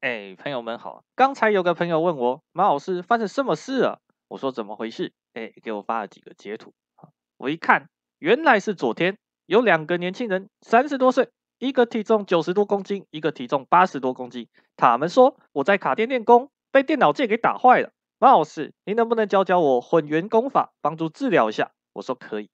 哎，朋友们好！刚才有个朋友问我，马老师发生什么事了？我说怎么回事？哎，给我发了几个截图，我一看，原来是昨天有两个年轻人，三十多岁，一个体重九十多公斤，一个体重八十多公斤。他们说我在卡店练功，被电脑剑给打坏了。马老师，您能不能教教我混元功法，帮助治疗一下？我说可以。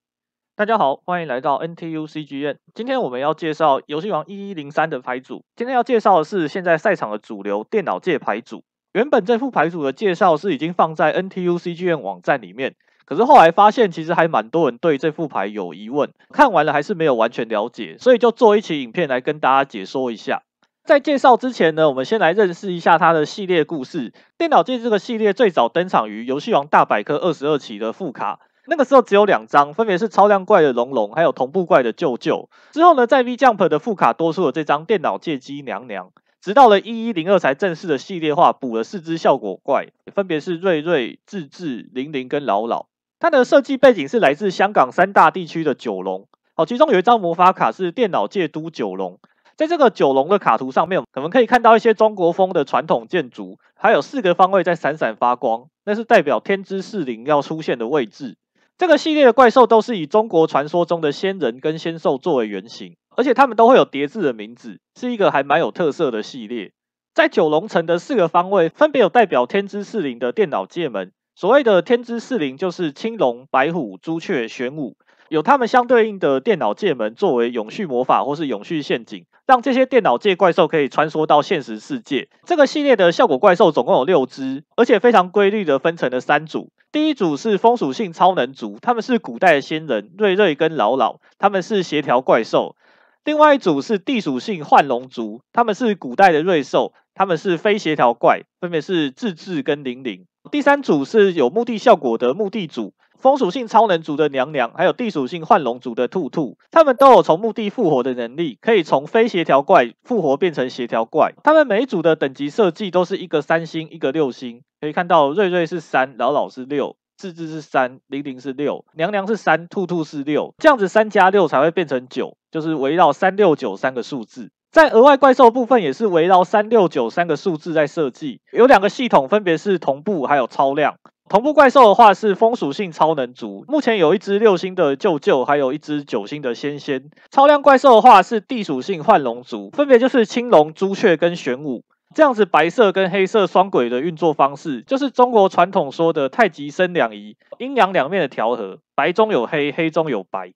大家好，欢迎来到 NTUCGN。今天我们要介绍游戏王一一零三的牌组。今天要介绍的是现在赛场的主流电脑界牌组。原本这副牌组的介绍是已经放在 NTUCGN 网站里面，可是后来发现其实还蛮多人对这副牌有疑问，看完了还是没有完全了解，所以就做一期影片来跟大家解说一下。在介绍之前呢，我们先来认识一下它的系列故事。电脑界这个系列最早登场于游戏王大百科二十二期的副卡。那个时候只有两张，分别是超量怪的龙龙，还有同步怪的舅舅。之后呢，在 V Jump 的副卡多出了这张电脑借机娘娘。直到了一一0 2才正式的系列化补了四只效果怪，分别是瑞瑞、智智、玲玲跟老老。它的设计背景是来自香港三大地区的九龙。好，其中有一张魔法卡是电脑借都九龙。在这个九龙的卡图上面，我们可以看到一些中国风的传统建筑，还有四个方位在闪闪发光，那是代表天之四灵要出现的位置。这个系列的怪兽都是以中国传说中的仙人跟仙兽作为原型，而且它们都会有叠字的名字，是一个还蛮有特色的系列。在九龙城的四个方位，分别有代表天之四灵的电脑界门。所谓的天之四灵，就是青龙、白虎、朱雀、玄武。有他们相对应的电脑界门作为永续魔法或是永续陷阱，让这些电脑界怪兽可以穿梭到现实世界。这个系列的效果怪兽总共有六只，而且非常规律的分成了三组。第一组是风属性超能族，他们是古代的仙人瑞瑞跟老老，他们是协调怪兽。另外一组是地属性幻龙族，他们是古代的瑞兽，他们是非协调怪，分别是智智跟灵灵。第三组是有目的效果的目的组。风属性超能族的娘娘，还有地属性幻龙族的兔兔，他们都有从墓地复活的能力，可以从非协调怪复活变成协调怪。他们每组的等级设计都是一个三星，一个六星。可以看到瑞瑞是三，老老是六，智智是三，零零是六，娘娘是三，兔兔是六，这样子三加六才会变成九，就是围绕三六九三个数字。在额外怪兽部分也是围绕三六九三个数字在设计，有两个系统，分别是同步还有超量。同步怪兽的话是风属性超能族，目前有一只六星的舅舅，还有一只九星的仙仙。超量怪兽的话是地属性幻龙族，分别就是青龙、朱雀跟玄武。这样子白色跟黑色双轨的运作方式，就是中国传统说的太极生两仪，阴阳两面的调和，白中有黑，黑中有白。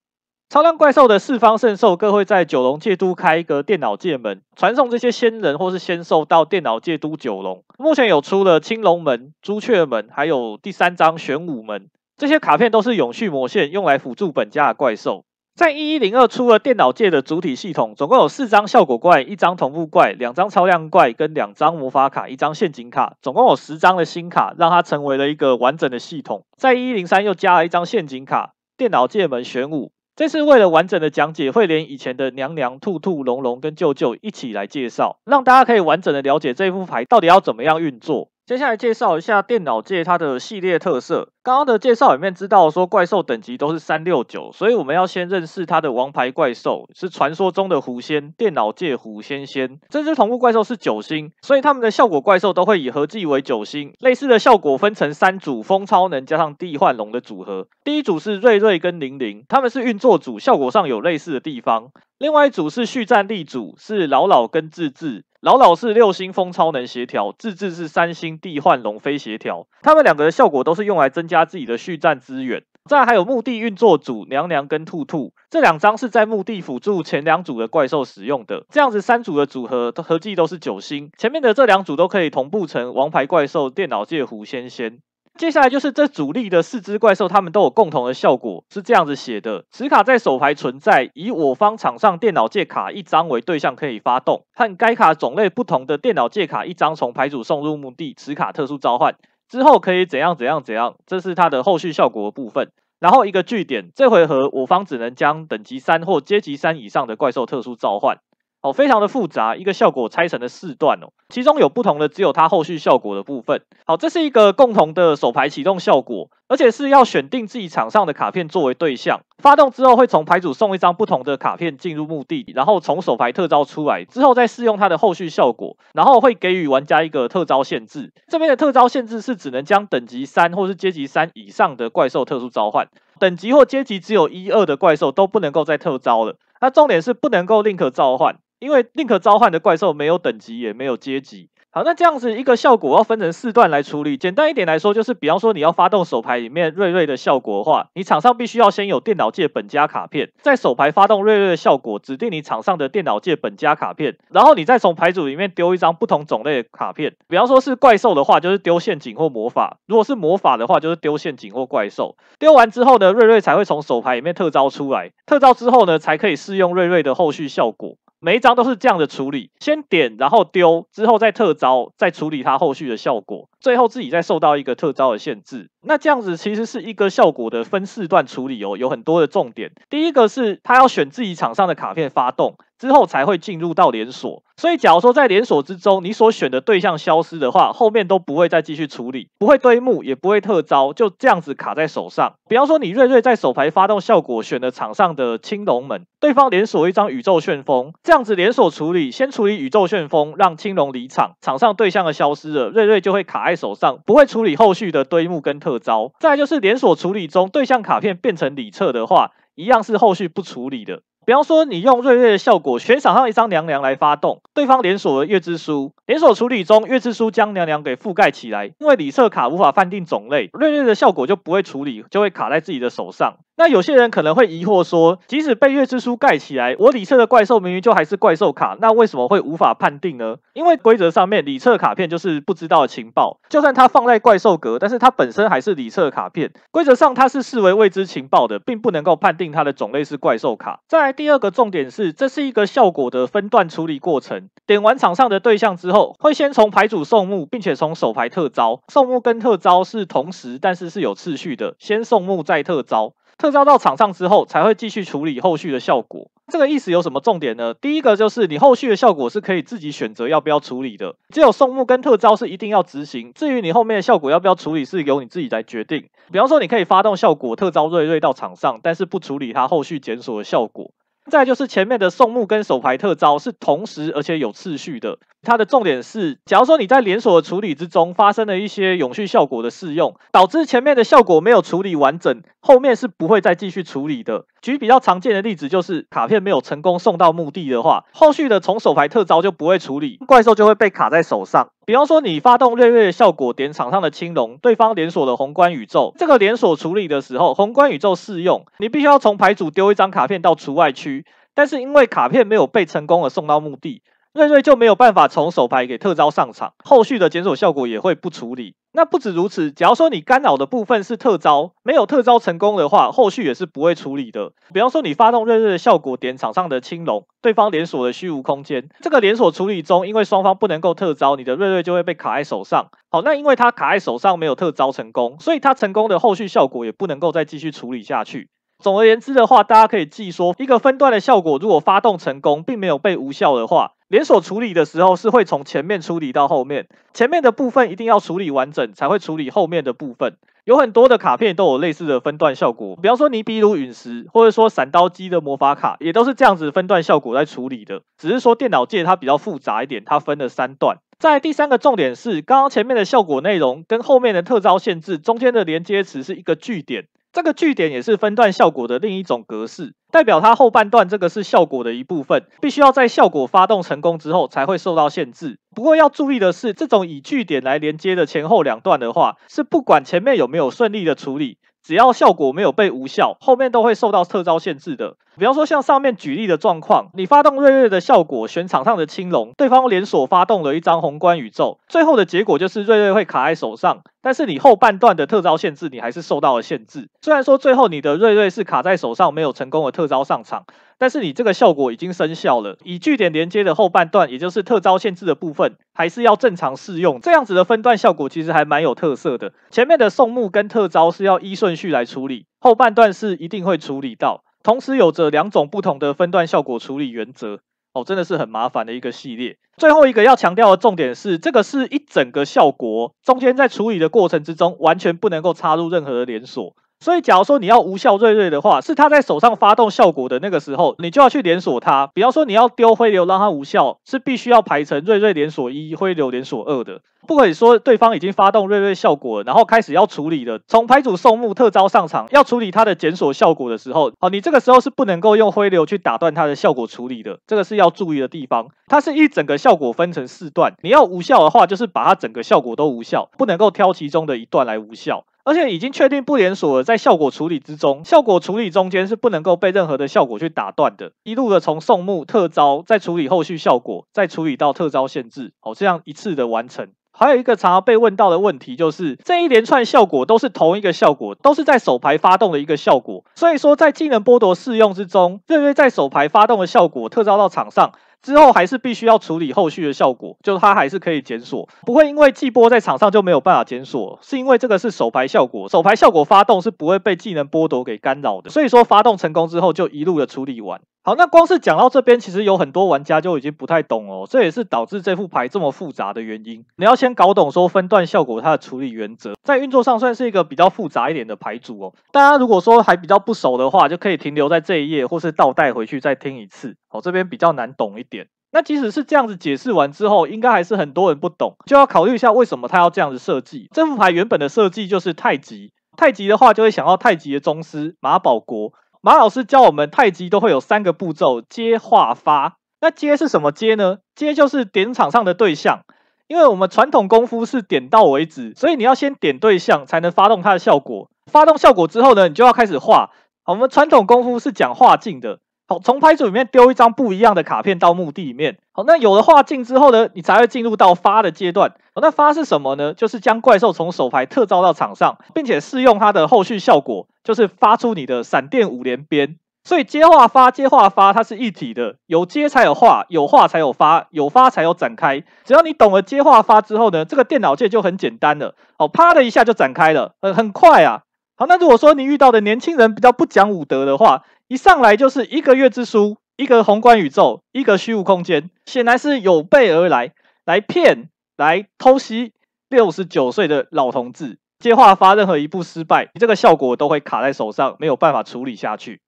超量怪兽的四方圣兽各会在九龙界都开一个电脑界门，传送这些仙人或是仙兽到电脑界都九龙。目前有出了青龙门、朱雀门，还有第三张玄武门。这些卡片都是永续魔线用来辅助本家的怪兽。在一一零二出了电脑界的主体系统，总共有四张效果怪、一张同步怪、两张超量怪跟两张魔法卡、一张陷阱卡，总共有十张的新卡，让它成为了一个完整的系统。在一零三又加了一张陷阱卡，电脑界门玄武。这次为了完整的讲解，会连以前的娘娘、兔兔、龙龙跟舅舅一起来介绍，让大家可以完整的了解这副牌到底要怎么样运作。接下来介绍一下电脑界它的系列特色。刚刚的介绍里面知道说怪兽等级都是三六九，所以我们要先认识它的王牌怪兽，是传说中的狐仙。电脑界狐仙仙这只同步怪兽是九星，所以他们的效果怪兽都会以合计为九星。类似的效果分成三组：风超能加上地幻龙的组合。第一组是瑞瑞跟玲玲，他们是运作组，效果上有类似的地方。另外一组是续战力组，是老老跟智智。老老是六星风超能协调，智智是三星地幻龙飞协调，他们两个的效果都是用来增加自己的续战资源。再还有墓地运作组娘娘跟兔兔这两张是在墓地辅助前两组的怪兽使用的，这样子三组的组合合计都是九星，前面的这两组都可以同步成王牌怪兽电脑界狐仙仙。接下来就是这主力的四只怪兽，它们都有共同的效果，是这样子写的：此卡在手牌存在，以我方场上电脑借卡一张为对象，可以发动，和该卡种类不同的电脑借卡一张从牌组送入墓地，此卡特殊召唤之后可以怎样怎样怎样，这是它的后续效果部分。然后一个据点，这回合我方只能将等级三或阶级三以上的怪兽特殊召唤。哦，非常的复杂，一个效果拆成了四段哦，其中有不同的只有它后续效果的部分。好，这是一个共同的手牌启动效果，而且是要选定自己场上的卡片作为对象，发动之后会从牌组送一张不同的卡片进入墓地，然后从手牌特招出来，之后再试用它的后续效果，然后会给予玩家一个特招限制。这边的特招限制是只能将等级三或是阶级三以上的怪兽特殊召唤，等级或阶级只有一二的怪兽都不能够再特招了。那重点是不能够另可召唤。因为宁可召唤的怪兽没有等级，也没有阶级。好，那这样子一个效果，要分成四段来处理。简单一点来说，就是比方说你要发动手牌里面瑞瑞的效果的话，你场上必须要先有电脑界本家卡片，在手牌发动瑞瑞的效果，指定你场上的电脑界本家卡片，然后你再从牌组里面丢一张不同种类的卡片。比方说是怪兽的话，就是丢陷阱或魔法；如果是魔法的话，就是丢陷阱或怪兽。丢完之后呢，瑞瑞才会从手牌里面特招出来，特招之后呢，才可以适用瑞瑞的后续效果。每一张都是这样的处理：先点，然后丢，之后再特招，再处理它后续的效果，最后自己再受到一个特招的限制。那这样子其实是一个效果的分四段处理哦，有很多的重点。第一个是它要选自己场上的卡片发动。之后才会进入到连锁，所以假如说在连锁之中你所选的对象消失的话，后面都不会再继续处理，不会堆木，也不会特招，就这样子卡在手上。比方说你瑞瑞在手牌发动效果选的场上的青龙们，对方连锁一张宇宙旋风，这样子连锁处理，先处理宇宙旋风，让青龙离场，场上对象的消失了，瑞瑞就会卡在手上，不会处理后续的堆木跟特招。再就是连锁处理中对象卡片变成里侧的话，一样是后续不处理的。比方说，你用瑞瑞的效果悬赏上一张娘娘来发动，对方连锁了月之书，连锁处理中，月之书将娘娘给覆盖起来，因为里侧卡无法判定种类，瑞瑞的效果就不会处理，就会卡在自己的手上。那有些人可能会疑惑说，即使被月之书盖起来，我里侧的怪兽明明就还是怪兽卡，那为什么会无法判定呢？因为规则上面里侧卡片就是不知道情报，就算它放在怪兽格，但是它本身还是里侧卡片，规则上它是视为未知情报的，并不能够判定它的种类是怪兽卡。在第二个重点是，这是一个效果的分段处理过程，点完场上的对象之后，会先从牌组送木，并且从手牌特招，送木跟特招是同时，但是是有次序的，先送木，再特招。特招到场上之后，才会继续处理后续的效果。这个意思有什么重点呢？第一个就是你后续的效果是可以自己选择要不要处理的，只有送木跟特招是一定要执行。至于你后面的效果要不要处理，是由你自己来决定。比方说，你可以发动效果特招瑞瑞到场上，但是不处理它后续检索的效果。再就是前面的送木跟手牌特招是同时而且有次序的。它的重点是，假如说你在连锁处理之中发生了一些永续效果的适用，导致前面的效果没有处理完整，后面是不会再继续处理的。举比较常见的例子，就是卡片没有成功送到墓地的话，后续的从手牌特招就不会处理，怪兽就会被卡在手上。比方说，你发动锐的效果点场上的青龙，对方连锁了宏观宇宙，这个连锁处理的时候，宏观宇宙适用，你必须要从牌组丢一张卡片到除外区，但是因为卡片没有被成功而送到墓地。瑞瑞就没有办法从手牌给特招上场，后续的检索效果也会不处理。那不止如此，假如说你干扰的部分是特招，没有特招成功的话，后续也是不会处理的。比方说你发动瑞瑞的效果点场上的青龙，对方连锁的虚无空间，这个连锁处理中，因为双方不能够特招，你的瑞瑞就会被卡在手上。好，那因为它卡在手上没有特招成功，所以它成功的后续效果也不能够再继续处理下去。总而言之的话，大家可以记说，一个分段的效果如果发动成功，并没有被无效的话。连锁处理的时候是会从前面处理到后面，前面的部分一定要处理完整，才会处理后面的部分。有很多的卡片都有类似的分段效果，比方说你比如陨石，或者说闪刀机的魔法卡，也都是这样子分段效果在处理的。只是说电脑界它比较复杂一点，它分了三段。在第三个重点是，刚刚前面的效果内容跟后面的特招限制中间的连接词是一个句点。这个句点也是分段效果的另一种格式，代表它后半段这个是效果的一部分，必须要在效果发动成功之后才会受到限制。不过要注意的是，这种以句点来连接的前后两段的话，是不管前面有没有顺利的处理，只要效果没有被无效，后面都会受到特招限制的。比方说像上面举例的状况，你发动瑞瑞的效果选场上的青龙，对方连锁发动了一张宏观宇宙，最后的结果就是瑞瑞会卡在手上。但是你后半段的特招限制，你还是受到了限制。虽然说最后你的瑞瑞是卡在手上没有成功的特招上场，但是你这个效果已经生效了。以据点连接的后半段，也就是特招限制的部分，还是要正常适用。这样子的分段效果其实还蛮有特色的。前面的送木跟特招是要依顺序来处理，后半段是一定会处理到，同时有着两种不同的分段效果处理原则。真的是很麻烦的一个系列。最后一个要强调的重点是，这个是一整个效果，中间在处理的过程之中，完全不能够插入任何的连锁。所以，假如说你要无效瑞瑞的话，是他在手上发动效果的那个时候，你就要去连锁他。比方说，你要丢灰流让它无效，是必须要排成瑞瑞连锁一，灰流连锁二的。不可以说对方已经发动瑞瑞效果，然后开始要处理了。从牌组送木特招上场，要处理它的检索效果的时候，哦，你这个时候是不能够用灰流去打断它的效果处理的。这个是要注意的地方。它是一整个效果分成四段，你要无效的话，就是把它整个效果都无效，不能够挑其中的一段来无效。而且已经确定不连锁了，在效果处理之中，效果处理中间是不能够被任何的效果去打断的，一路的从送木特招，再处理后续效果，再处理到特招限制，好，这样一次的完成。还有一个常被问到的问题就是，这一连串效果都是同一个效果，都是在手牌发动的一个效果，所以说在技能剥夺适用之中，瑞瑞在手牌发动的效果特招到场上。之后还是必须要处理后续的效果，就是它还是可以检索，不会因为季波在场上就没有办法检索，是因为这个是手牌效果，手牌效果发动是不会被技能剥夺给干扰的，所以说发动成功之后就一路的处理完。好，那光是讲到这边，其实有很多玩家就已经不太懂哦，这也是导致这副牌这么复杂的原因。你要先搞懂说分段效果它的处理原则，在运作上算是一个比较复杂一点的牌组哦。大家如果说还比较不熟的话，就可以停留在这一页或是倒带回去再听一次。好，这边比较难懂一。那即使是这样子解释完之后，应该还是很多人不懂，就要考虑一下为什么他要这样子设计。这副牌原本的设计就是太极，太极的话就会想到太极的宗师马保国，马老师教我们太极都会有三个步骤：接、化、发。那接是什么接呢？接就是点场上的对象，因为我们传统功夫是点到为止，所以你要先点对象才能发动它的效果。发动效果之后呢，你就要开始画。我们传统功夫是讲画境的。好，从牌组里面丢一张不一样的卡片到墓地里面。好，那有了画进之后呢，你才会进入到发的阶段。好，那发是什么呢？就是将怪兽从手牌特招到场上，并且试用它的后续效果，就是发出你的闪电五连鞭。所以接画发接画发，它是一体的，有接才有画，有画才有发，有发才有展开。只要你懂了接画发之后呢，这个电脑界就很简单了。好，啪的一下就展开了，很很快啊。好，那如果说你遇到的年轻人比较不讲武德的话，一上来就是一个月之书，一个宏观宇宙，一个虚无空间，显然是有备而来，来骗，来偷袭六十九岁的老同志。接话发任何一步失败，你这个效果都会卡在手上，没有办法处理下去。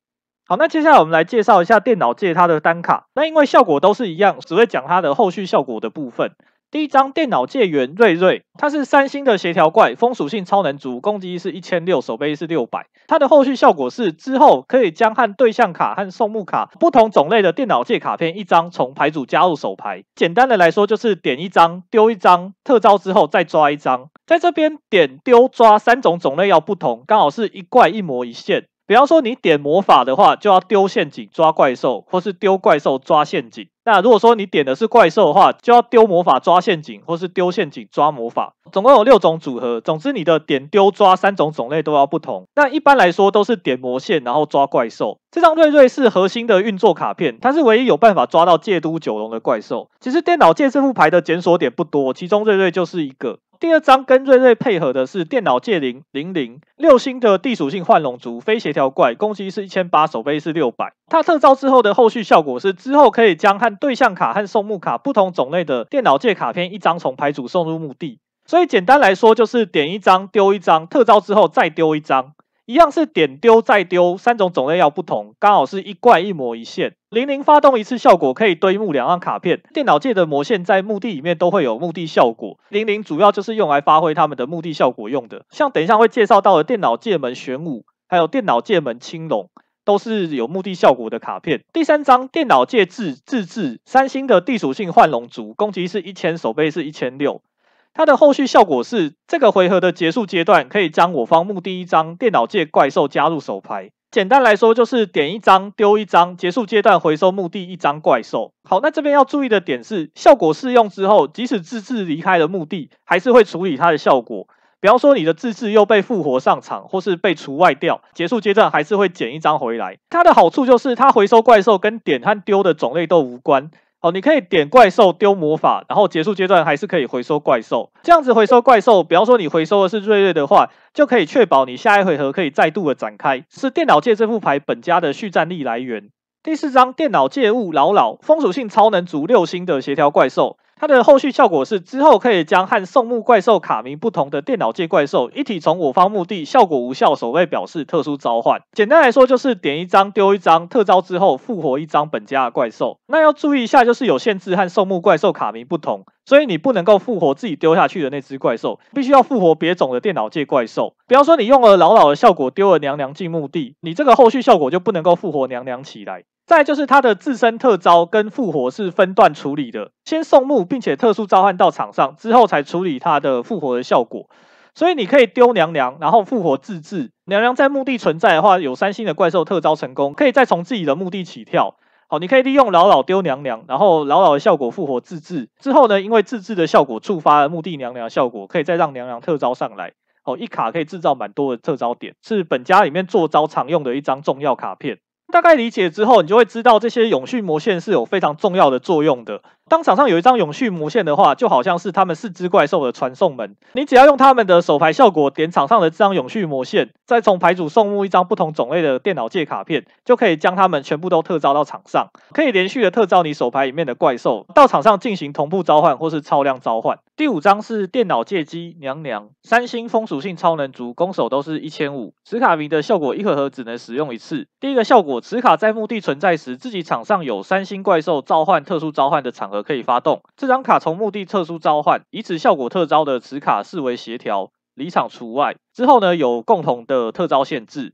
好，那接下来我们来介绍一下电脑借他的单卡。那因为效果都是一样，只会讲它的后续效果的部分。第一张电脑界元瑞瑞，它是三星的协调怪，风属性超能族，攻击是一千六，手牌是六百。它的后续效果是之后可以将和对象卡和送木卡不同种类的电脑界卡片一张从牌组加入手牌。简单的来说就是点一张丢一张特招之后再抓一张，在这边点丢抓三种种类要不同，刚好是一怪一魔一线。比方说你点魔法的话，就要丢陷阱抓怪兽，或是丢怪兽抓陷阱。那如果说你点的是怪兽的话，就要丢魔法抓陷阱，或是丢陷阱抓魔法。总共有六种组合。总之你的点、丢、抓三种种类都要不同。那一般来说都是点魔线，然后抓怪兽。这张瑞瑞是核心的运作卡片，它是唯一有办法抓到戒都九龙的怪兽。其实电脑界这副牌的检索点不多，其中瑞瑞就是一个。第二张跟瑞瑞配合的是电脑界零零零六星的地属性幻龙族非协调怪，攻击是一千八，守备是六百。它特招之后的后续效果是，之后可以将和对象卡和送墓卡不同种类的电脑界卡片一张从牌组送入墓地。所以简单来说就是点一张丢一张，特招之后再丢一张。一样是点丢再丢三种种类要不同，刚好是一怪一魔一线。零零发动一次效果可以堆木两张卡片。电脑界的魔线在墓地里面都会有墓地效果，零零主要就是用来发挥他们的墓地效果用的。像等一下会介绍到的电脑界门玄武，还有电脑界门青龙，都是有墓地效果的卡片。第三张电脑界制自制三星的地属性幻龙族，攻击是一千，守备是一千六。它的后续效果是，这个回合的结束阶段，可以将我方墓地一张电脑界怪兽加入手牌。简单来说，就是点一张丢一张，结束阶段回收墓地一张怪兽。好，那这边要注意的点是，效果适用之后，即使自制离开了墓地，还是会处理它的效果。比方说，你的自制又被复活上场，或是被除外掉，结束阶段还是会捡一张回来。它的好处就是，它回收怪兽跟点和丢的种类都无关。哦，你可以点怪兽丢魔法，然后结束阶段还是可以回收怪兽。这样子回收怪兽，比方说你回收的是瑞瑞的话，就可以确保你下一回合可以再度的展开，是电脑界这副牌本家的续战力来源。第四张电脑界物老老，风属性超能族六星的协调怪兽。它的后续效果是，之后可以将和寿木怪兽卡名不同的电脑界怪兽一体从我方墓地效果无效，守卫表示特殊召唤。简单来说就是点一张丢一张特招之后复活一张本家的怪兽。那要注意一下，就是有限制和寿木怪兽卡名不同，所以你不能够复活自己丢下去的那只怪兽，必须要复活别种的电脑界怪兽。比方说你用了老老的效果丢了娘娘进墓地，你这个后续效果就不能够复活娘娘起来。再就是他的自身特招跟复活是分段处理的，先送墓，并且特殊召唤到场上之后才处理他的复活的效果。所以你可以丢娘娘，然后复活自制。娘娘在墓地存在的话，有三星的怪兽特招成功，可以再从自己的墓地起跳。好，你可以利用老老丢娘娘，然后老老的效果复活自制之后呢，因为自制的效果触发了墓地娘娘的效果，可以再让娘娘特招上来。哦，一卡可以制造蛮多的特招点，是本家里面做招常用的一张重要卡片。大概理解之后，你就会知道这些永续魔线是有非常重要的作用的。当场上有一张永续魔线的话，就好像是他们四只怪兽的传送门。你只要用他们的手牌效果点场上的这张永续魔线，再从牌组送入一张不同种类的电脑界卡片，就可以将他们全部都特招到场上，可以连续的特招你手牌里面的怪兽到场上进行同步召唤或是超量召唤。第五张是电脑界机娘娘三星风属性超能族攻守都是一千五，此卡名的效果一回合只能使用一次。第一个效果此卡在墓地存在时，自己场上有三星怪兽召唤特殊召唤的场合。可以发动这张卡从墓地特殊召唤，以此效果特招的此卡视为协调离场除外。之后呢有共同的特招限制。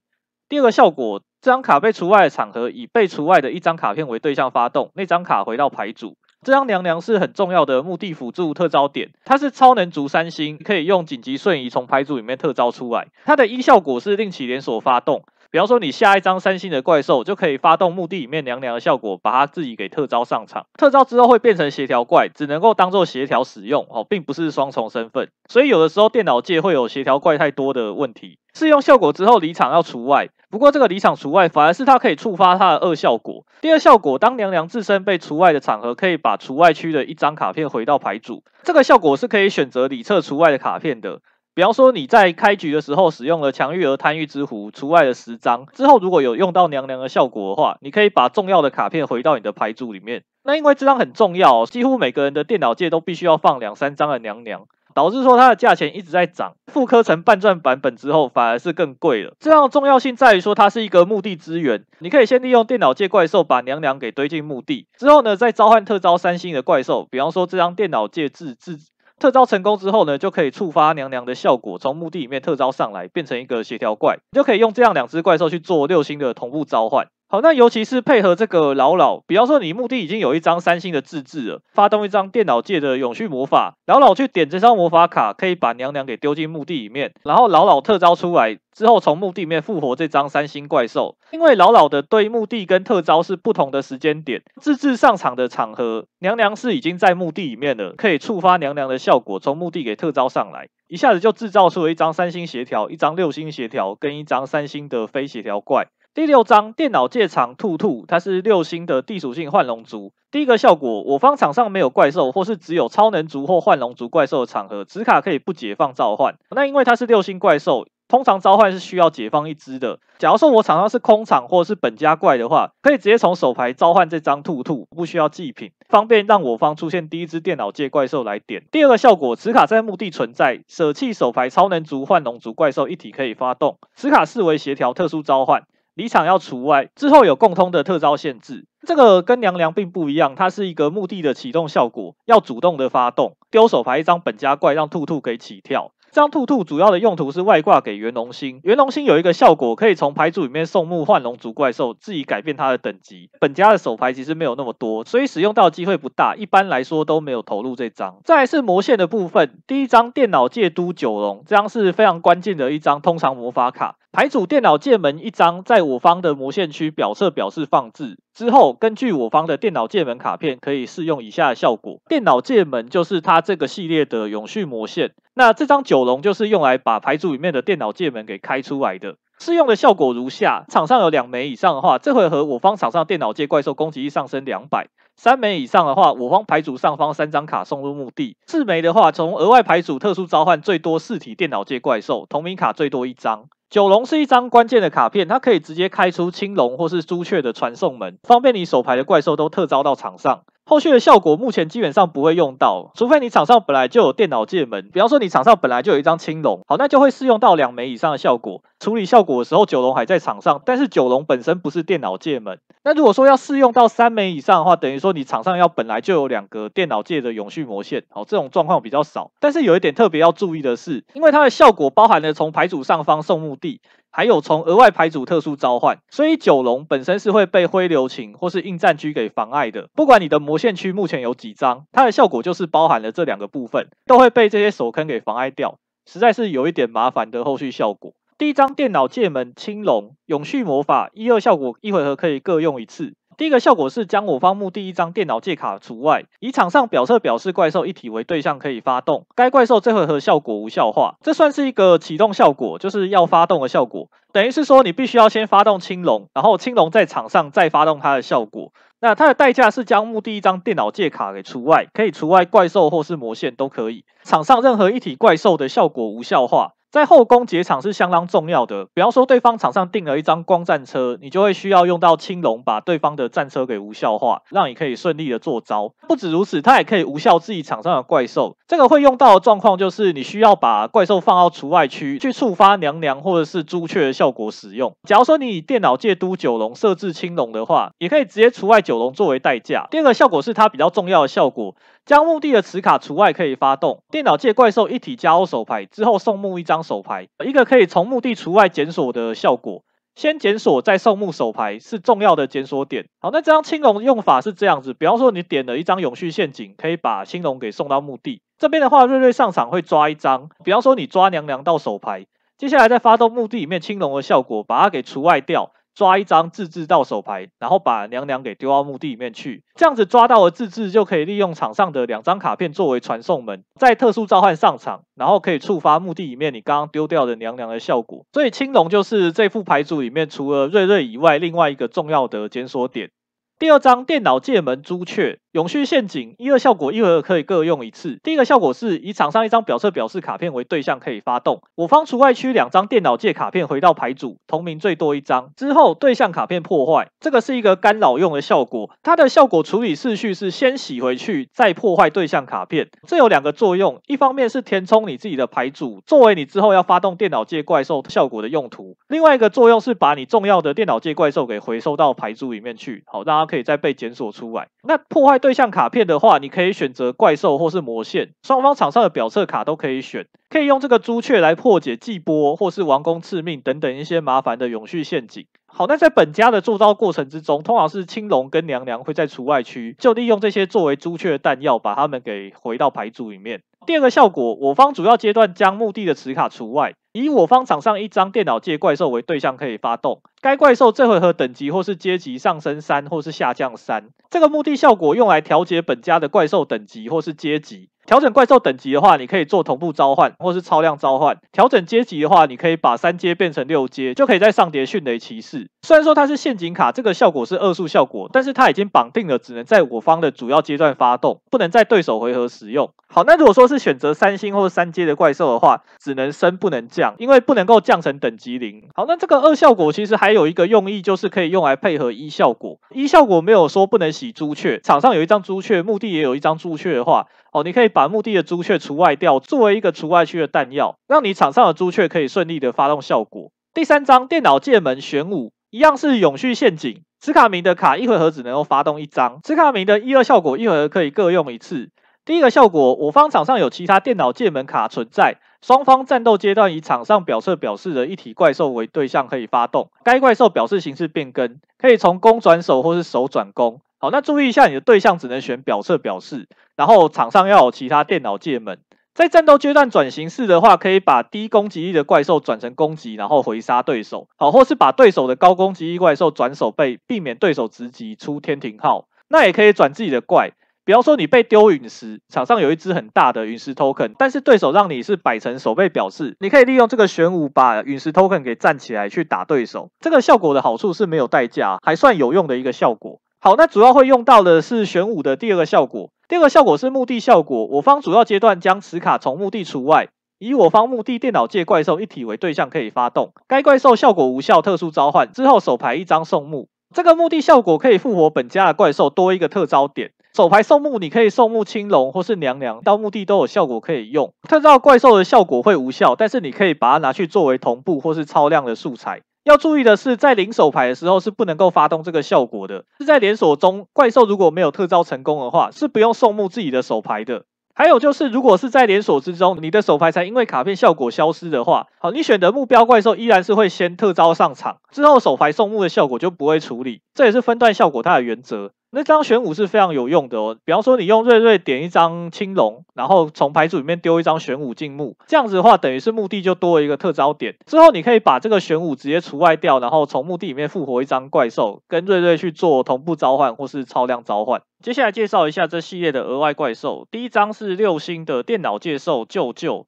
第二个效果，这张卡被除外的场合，以被除外的一张卡片为对象发动，那张卡回到牌组。这张娘娘是很重要的墓地辅助特招点，它是超能族三星，可以用紧急瞬移从牌组里面特招出来。它的一效果是令其连锁发动。比方说，你下一张三星的怪兽就可以发动墓地里面凉凉的效果，把它自己给特招上场。特招之后会变成协调怪，只能够当做协调使用哦，并不是双重身份。所以有的时候电脑界会有协调怪太多的问题。试用效果之后离场要除外，不过这个离场除外反而是它可以触发它的二效果。第二效果，当娘娘自身被除外的场合，可以把除外区的一张卡片回到牌组。这个效果是可以选择里侧除外的卡片的。比方说你在开局的时候使用了强欲和贪欲之壶，除外了十张之后，如果有用到娘娘的效果的话，你可以把重要的卡片回到你的牌组里面。那因为这张很重要，几乎每个人的电脑界都必须要放两三张的娘娘，导致说它的价钱一直在涨。复刻成半钻版本之后，反而是更贵了。这样的重要性在于说它是一个墓地资源，你可以先利用电脑界怪兽把娘娘给堆进墓地，之后呢，再召唤特招三星的怪兽，比方说这张电脑界自自。特招成功之后呢，就可以触发娘娘的效果，从墓地里面特招上来，变成一个协调怪，就可以用这样两只怪兽去做六星的同步召唤。好，那尤其是配合这个老老，比方说你墓地已经有一张三星的自制了，发动一张电脑界的永续魔法，老老去点这张魔法卡，可以把娘娘给丢进墓地里面，然后老老特招出来之后，从墓地面复活这张三星怪兽，因为老老的对墓地跟特招是不同的时间点，自制上场的场合，娘娘是已经在墓地里面了，可以触发娘娘的效果，从墓地给特招上来，一下子就制造出了一张三星协调，一张六星协调，跟一张三星的非协调怪。第六章电脑界场兔兔，它是六星的地属性幻龙族。第一个效果，我方场上没有怪兽或是只有超能族或幻龙族怪兽的场合，此卡可以不解放召唤。那因为它是六星怪兽，通常召唤是需要解放一只的。假如说我场上是空场或是本家怪的话，可以直接从手牌召唤这张兔兔，不需要祭品，方便让我方出现第一只电脑界怪兽来点。第二个效果，此卡在墓地存在，舍弃手牌超能族幻龙族怪兽一体可以发动，此卡视为协调特殊召唤。离场要除外，之后有共通的特招限制。这个跟娘娘并不一样，它是一个墓地的启动效果，要主动的发动，丢手牌一张本家怪，让兔兔给起跳。这张兔兔主要的用途是外挂给元龙星。元龙星有一个效果，可以从牌组里面送木换龙族怪兽，自己改变它的等级。本家的手牌其实没有那么多，所以使用到机会不大。一般来说都没有投入这张。再是魔线的部分，第一张电脑界都九龙，这张是非常关键的一张，通常魔法卡。牌组电脑界门一张，在我方的魔线区表侧表示放置。之后，根据我方的电脑界门卡片，可以适用以下的效果。电脑界门就是它这个系列的永续魔线。那这张九龙就是用来把牌组里面的电脑界门给开出来的。适用的效果如下：场上有两枚以上的话，这回合我方场上电脑界怪兽攻击力上升两百；三枚以上的话，我方牌组上方三张卡送入墓地；四枚的话，从额外牌组特殊召唤最多四体电脑界怪兽，同名卡最多一张。九龙是一张关键的卡片，它可以直接开出青龙或是朱雀的传送门，方便你手牌的怪兽都特招到场上。后续的效果目前基本上不会用到，除非你场上本来就有电脑界门。比方说你场上本来就有一张青龙，好，那就会适用到两枚以上的效果。处理效果的时候，九龙还在场上，但是九龙本身不是电脑界门。那如果说要适用到三枚以上的话，等于说你场上要本来就有两个电脑界的永续魔线，好，这种状况比较少。但是有一点特别要注意的是，因为它的效果包含了从牌组上方送墓地。还有从额外牌组特殊召唤，所以九龙本身是会被灰流情或是硬战区给妨碍的。不管你的魔线区目前有几张，它的效果就是包含了这两个部分，都会被这些手坑给妨碍掉，实在是有一点麻烦的后续效果。第一张电脑界门青龙永续魔法，一、二效果一回合可以各用一次。第一个效果是将我方墓第一张电脑借卡除外，以场上表侧表示怪兽一体为对象可以发动，该怪兽这回合效果无效化。这算是一个启动效果，就是要发动的效果，等于是说你必须要先发动青龙，然后青龙在场上再发动它的效果。那它的代价是将墓第一张电脑借卡给除外，可以除外怪兽或是魔线都可以。场上任何一体怪兽的效果无效化。在后宫结场是相当重要的。比方说，对方场上定了一张光战车，你就会需要用到青龙，把对方的战车给无效化，让你可以顺利的做招。不止如此，它也可以无效自己场上的怪兽。这个会用到的状况就是，你需要把怪兽放到除外区去触发娘娘或者是朱雀的效果使用。假如说你以电脑借都九龙设置青龙的话，也可以直接除外九龙作为代价。第二个效果是它比较重要的效果。将墓地的磁卡除外，可以发动电脑界怪兽一体加欧手牌，之后送墓一张手牌，一个可以从墓地除外检索的效果。先检索再送墓手牌是重要的检索点。好，那这张青龙用法是这样子：比方说你点了一张永续陷阱，可以把青龙给送到墓地这边的话，瑞瑞上场会抓一张，比方说你抓娘娘到手牌，接下来再发动墓地里面青龙的效果，把它给除外掉。抓一张自制到手牌，然后把娘娘给丢到墓地里面去。这样子抓到了自制，就可以利用场上的两张卡片作为传送门，在特殊召唤上场，然后可以触发墓地里面你刚刚丢掉的娘娘的效果。所以青龙就是这副牌组里面除了瑞瑞以外，另外一个重要的检索点。第二张电脑界门朱雀。永续陷阱一二效果，一二可以各用一次。第一个效果是以场上一张表测表示卡片为对象，可以发动。我方除外区两张电脑界卡片回到牌组，同名最多一张。之后对象卡片破坏，这个是一个干扰用的效果。它的效果处理顺序是先洗回去，再破坏对象卡片。这有两个作用，一方面是填充你自己的牌组，作为你之后要发动电脑界怪兽效果的用途；另外一个作用是把你重要的电脑界怪兽给回收到牌组里面去，好，大家可以再被检索出来。那破坏。对象卡片的话，你可以选择怪兽或是魔线，双方场上的表侧卡都可以选，可以用这个朱雀来破解技波或是王宫致命等等一些麻烦的永续陷阱。好，那在本家的做招过程之中，通常是青龙跟娘娘会在除外区，就利用这些作为朱雀弹药，把他们给回到牌组里面。第二个效果，我方主要阶段将墓地的磁卡除外，以我方场上一张电脑界怪兽为对象可以发动。该怪兽这回合等级或是阶级上升三，或是下降三。这个目的效果用来调节本家的怪兽等级或是阶级。调整怪兽等级的话，你可以做同步召唤或是超量召唤；调整阶级的话，你可以把三阶变成六阶，就可以再上叠迅雷骑士。虽然说它是陷阱卡，这个效果是二速效果，但是它已经绑定了，只能在我方的主要阶段发动，不能在对手回合使用。好，那如果说是选择三星或三阶的怪兽的话，只能升不能降，因为不能够降成等级零。好，那这个二效果其实还。有一个用意就是可以用来配合一效果，一效果没有说不能洗朱雀，场上有一张朱雀，墓地也有一张朱雀的话，哦，你可以把墓地的朱雀除外掉，作为一个除外区的弹药，让你场上的朱雀可以顺利的发动效果。第三张电脑界门玄武一样是永续陷阱，池卡明的卡一回合只能够发动一张，池卡明的一二效果一回合可以各用一次。第一个效果，我方场上有其他电脑界门卡存在，双方战斗阶段以场上表侧表示的一体怪兽为对象，可以发动该怪兽表示形式变更，可以从攻转守或是守转攻。好，那注意一下，你的对象只能选表侧表示，然后场上要有其他电脑界门。在战斗阶段转形式的话，可以把低攻击力的怪兽转成攻击，然后回杀对手。好，或是把对手的高攻击力怪兽转手背，避免对手直击出天庭号。那也可以转自己的怪。比方说，你被丢陨石，场上有一只很大的陨石 token，但是对手让你是摆成手背表示，你可以利用这个玄武把陨石 token 给站起来去打对手。这个效果的好处是没有代价，还算有用的一个效果。好，那主要会用到的是玄武的第二个效果。第二个效果是墓地效果，我方主要阶段将此卡从墓地除外，以我方墓地电脑界怪兽一体为对象可以发动，该怪兽效果无效，特殊召唤之后手牌一张送墓。这个墓地效果可以复活本家的怪兽多一个特招点。手牌送木，你可以送木青龙或是娘娘，到墓地都有效果可以用。特招怪兽的效果会无效，但是你可以把它拿去作为同步或是超量的素材。要注意的是，在领手牌的时候是不能够发动这个效果的。是在连锁中，怪兽如果没有特招成功的话，是不用送木自己的手牌的。还有就是，如果是在连锁之中，你的手牌才因为卡片效果消失的话，好，你选的目标怪兽依然是会先特招上场，之后手牌送木的效果就不会处理。这也是分段效果它的原则。那张玄武是非常有用的哦，比方说你用瑞瑞点一张青龙，然后从牌组里面丢一张玄武进墓，这样子的话，等于是墓地就多一个特招点。之后你可以把这个玄武直接除外掉，然后从墓地里面复活一张怪兽，跟瑞瑞去做同步召唤或是超量召唤。接下来介绍一下这系列的额外怪兽，第一张是六星的电脑界兽舅舅。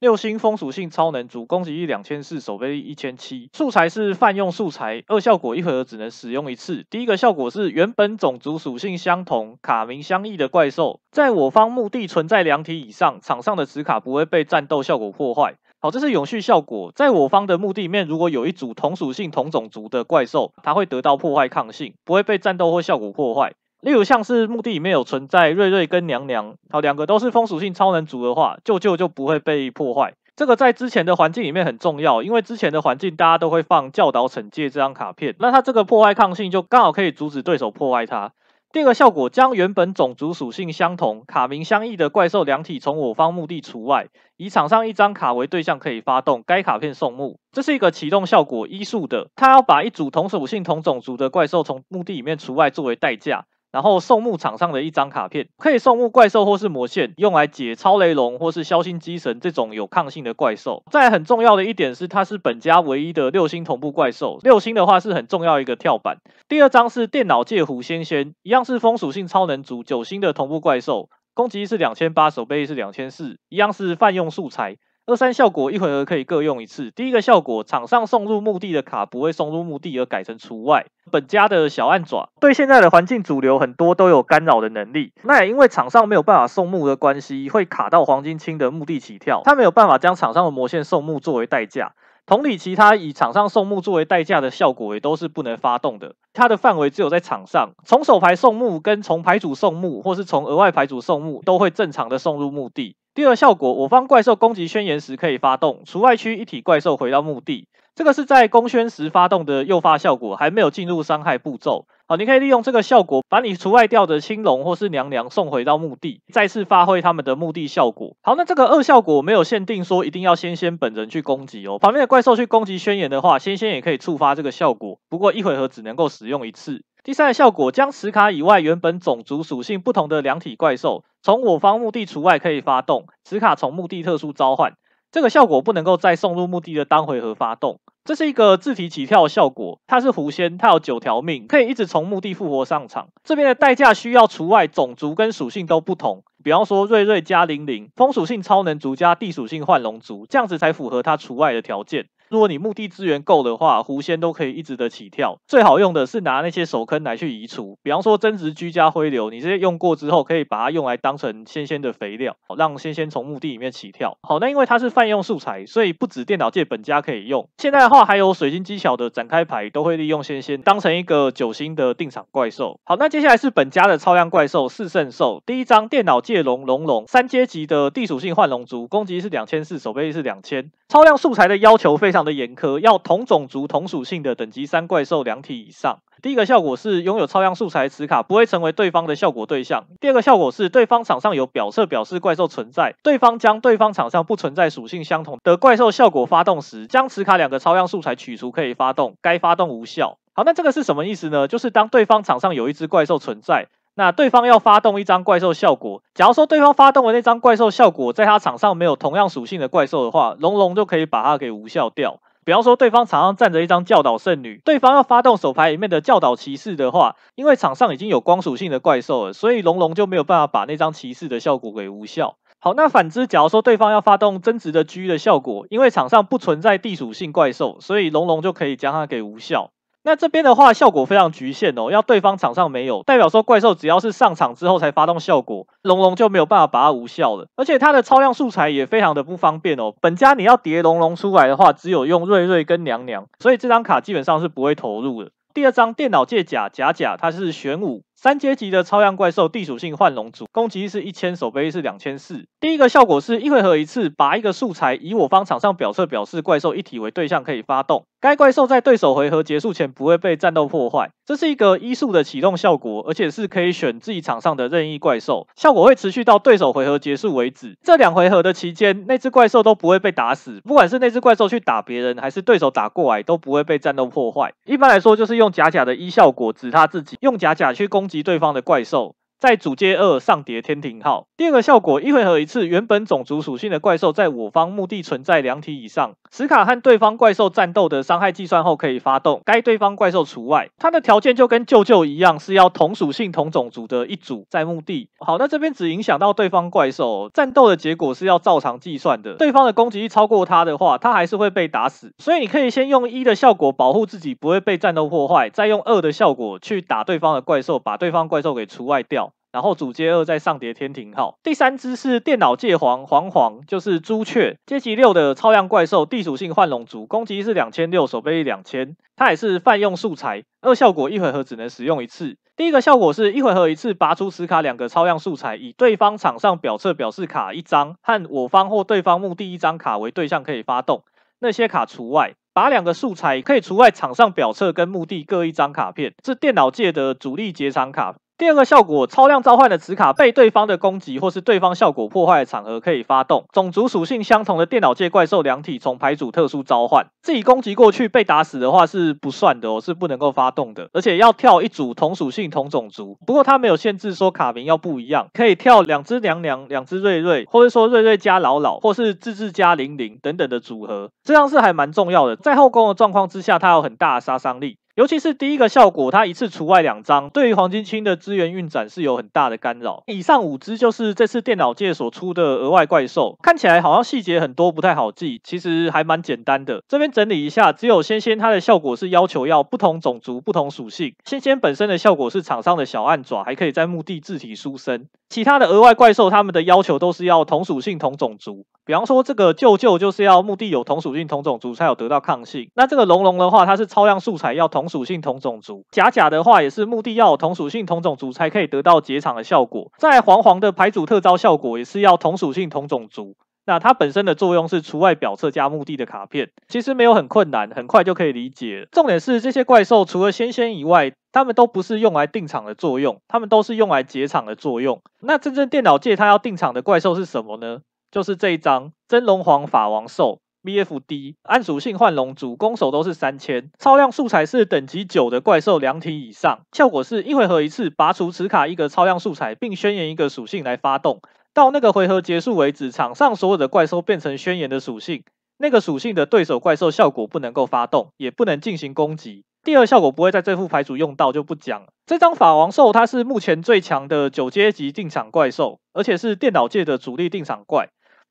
六星风属性超能族，攻击力两千四，守备力一千七。素材是泛用素材。二效果一合只能使用一次。第一个效果是：原本种族属性相同、卡名相异的怪兽，在我方墓地存在两体以上，场上的磁卡不会被战斗效果破坏。好，这是永续效果。在我方的墓地面，如果有一组同属性、同种族的怪兽，它会得到破坏抗性，不会被战斗或效果破坏。例如像是墓地里面有存在瑞瑞跟娘娘，好两个都是风属性超能族的话，舅舅就不会被破坏。这个在之前的环境里面很重要，因为之前的环境大家都会放教导惩戒这张卡片，那它这个破坏抗性就刚好可以阻止对手破坏它。第二个效果，将原本种族属性相同、卡名相异的怪兽两体从我方墓地除外，以场上一张卡为对象可以发动，该卡片送墓。这是一个启动效果一速的，它要把一组同属性同种族的怪兽从墓地里面除外作为代价。然后送牧场上的一张卡片，可以送牧怪兽或是魔线，用来解超雷龙或是消星机神这种有抗性的怪兽。再很重要的一点是，它是本家唯一的六星同步怪兽，六星的话是很重要一个跳板。第二张是电脑界狐仙仙，一样是风属性超能族，九星的同步怪兽，攻击是两千八，手背是两千四，一样是泛用素材。二三效果一回合可以各用一次。第一个效果，场上送入墓地的卡不会送入墓地而改成除外。本家的小暗爪对现在的环境主流很多都有干扰的能力。那也因为场上没有办法送墓的关系，会卡到黄金青的墓地起跳。他没有办法将场上的魔线送墓作为代价。同理，其他以场上送墓作为代价的效果也都是不能发动的。它的范围只有在场上，从手牌送墓、跟从牌组送墓，或是从额外牌组送墓，都会正常的送入墓地。第二效果，我方怪兽攻击宣言时可以发动，除外区一体怪兽回到墓地。这个是在攻宣时发动的诱发效果，还没有进入伤害步骤。好，你可以利用这个效果，把你除外掉的青龙或是娘娘送回到墓地，再次发挥他们的墓地效果。好，那这个二效果没有限定说一定要仙仙本人去攻击哦，旁边的怪兽去攻击宣言的话，仙仙也可以触发这个效果。不过一回合只能够使用一次。第三个效果，将此卡以外原本种族属性不同的两体怪兽（从我方墓地除外）可以发动此卡从墓地特殊召唤。这个效果不能够在送入墓地的当回合发动。这是一个自体起跳效果，它是狐仙，它有九条命，可以一直从墓地复活上场。这边的代价需要除外种族跟属性都不同，比方说瑞瑞加零零风属性超能族加地属性幻龙族，这样子才符合它除外的条件。如果你墓地资源够的话，狐仙都可以一直的起跳。最好用的是拿那些手坑来去移除，比方说增值居家灰流，你这些用过之后，可以把它用来当成仙仙的肥料，好让仙仙从墓地里面起跳。好，那因为它是泛用素材，所以不止电脑界本家可以用。现在的话，还有水晶技巧的展开牌都会利用仙仙当成一个九星的定场怪兽。好，那接下来是本家的超量怪兽四圣兽，第一张电脑界龙龙龙三阶级的地属性幻龙族，攻击是两千四，守备力是两千。超量素材的要求非常。的严苛，要同种族同属性的等级三怪兽两体以上。第一个效果是拥有超量素材磁卡不会成为对方的效果对象。第二个效果是对方场上有表色表示怪兽存在，对方将对方场上不存在属性相同的怪兽效果发动时，将磁卡两个超量素材取出可以发动，该发动无效。好，那这个是什么意思呢？就是当对方场上有一只怪兽存在。那对方要发动一张怪兽效果，假如说对方发动的那张怪兽效果在他场上没有同样属性的怪兽的话，龙龙就可以把它给无效掉。比方说，对方场上站着一张教导圣女，对方要发动手牌里面的教导骑士的话，因为场上已经有光属性的怪兽了，所以龙龙就没有办法把那张骑士的效果给无效。好，那反之，假如说对方要发动增值的 G 的效果，因为场上不存在地属性怪兽，所以龙龙就可以将它给无效。那这边的话效果非常局限哦，要对方场上没有，代表说怪兽只要是上场之后才发动效果，龙龙就没有办法把它无效了。而且它的超量素材也非常的不方便哦。本家你要叠龙龙出来的话，只有用瑞瑞跟娘娘，所以这张卡基本上是不会投入的。第二张电脑借甲甲甲，它是玄武。三阶级的超量怪兽地属性幻龙族，攻击力是一千，守备力是两千四。第一个效果是一回合一次，拔一个素材以我方场上表侧表示怪兽一体为对象可以发动。该怪兽在对手回合结束前不会被战斗破坏。这是一个一速的启动效果，而且是可以选自己场上的任意怪兽。效果会持续到对手回合结束为止。这两回合的期间，那只怪兽都不会被打死，不管是那只怪兽去打别人，还是对手打过来，都不会被战斗破坏。一般来说，就是用假假的一效果指他自己，用假假去攻。击对方的怪兽。在主阶二上叠天庭号，第二个效果一回合一次，原本种族属性的怪兽在我方墓地存在两体以上，石卡和对方怪兽战斗的伤害计算后可以发动，该对方怪兽除外。它的条件就跟舅舅一样，是要同属性同种族的一组在墓地。好，那这边只影响到对方怪兽战斗的结果是要照常计算的。对方的攻击力超过它的话，它还是会被打死。所以你可以先用一的效果保护自己不会被战斗破坏，再用二的效果去打对方的怪兽，把对方怪兽给除外掉。然后，主接二再上叠天庭号。第三只是电脑界皇黄黄，就是朱雀阶级六的超量怪兽地属性幻龙族，攻击是两千六，守备两千。它也是泛用素材。二效果一回合只能使用一次。第一个效果是一回合一次，拔出此卡两个超量素材，以对方场上表侧表示卡一张和我方或对方墓地一张卡为对象可以发动，那些卡除外。拔两个素材可以除外场上表侧跟墓地各一张卡片。是电脑界的主力结场卡。第二个效果，超量召唤的磁卡被对方的攻击或是对方效果破坏的场合，可以发动种族属性相同的电脑界怪兽两体从牌组特殊召唤。自己攻击过去被打死的话是不算的，哦，是不能够发动的。而且要跳一组同属性同种族，不过它没有限制说卡名要不一样，可以跳两只娘娘、两只瑞瑞，或者说瑞瑞加老老，或是智智加零零等等的组合。这样是还蛮重要的，在后宫的状况之下，它有很大的杀伤力。尤其是第一个效果，它一次除外两张，对于黄金青的资源运转是有很大的干扰。以上五只就是这次电脑界所出的额外怪兽，看起来好像细节很多不太好记，其实还蛮简单的。这边整理一下，只有仙仙它的效果是要求要不同种族不同属性。仙仙本身的效果是场上的小暗爪，还可以在墓地自体出生。其他的额外怪兽他们的要求都是要同属性同种族。比方说，这个舅舅就是要墓地有同属性同种族才有得到抗性。那这个龙龙的话，它是超量素材，要同属性同种族。甲甲的话也是墓地要有同属性同种族才可以得到结场的效果。在黄黄的牌组特招效果也是要同属性同种族。那它本身的作用是除外表侧加墓地的卡片，其实没有很困难，很快就可以理解。重点是这些怪兽除了仙仙以外，它们都不是用来定场的作用，它们都是用来结场的作用。那真正电脑界它要定场的怪兽是什么呢？就是这一张真龙皇法王兽 B F D，按属性换龙主，攻守都是三千，超量素材是等级九的怪兽两体以上，效果是一回合一次，拔除此卡一个超量素材，并宣言一个属性来发动，到那个回合结束为止，场上所有的怪兽变成宣言的属性，那个属性的对手怪兽效果不能够发动，也不能进行攻击。第二效果不会在这副牌组用到，就不讲。这张法王兽它是目前最强的九阶级定场怪兽，而且是电脑界的主力定场怪。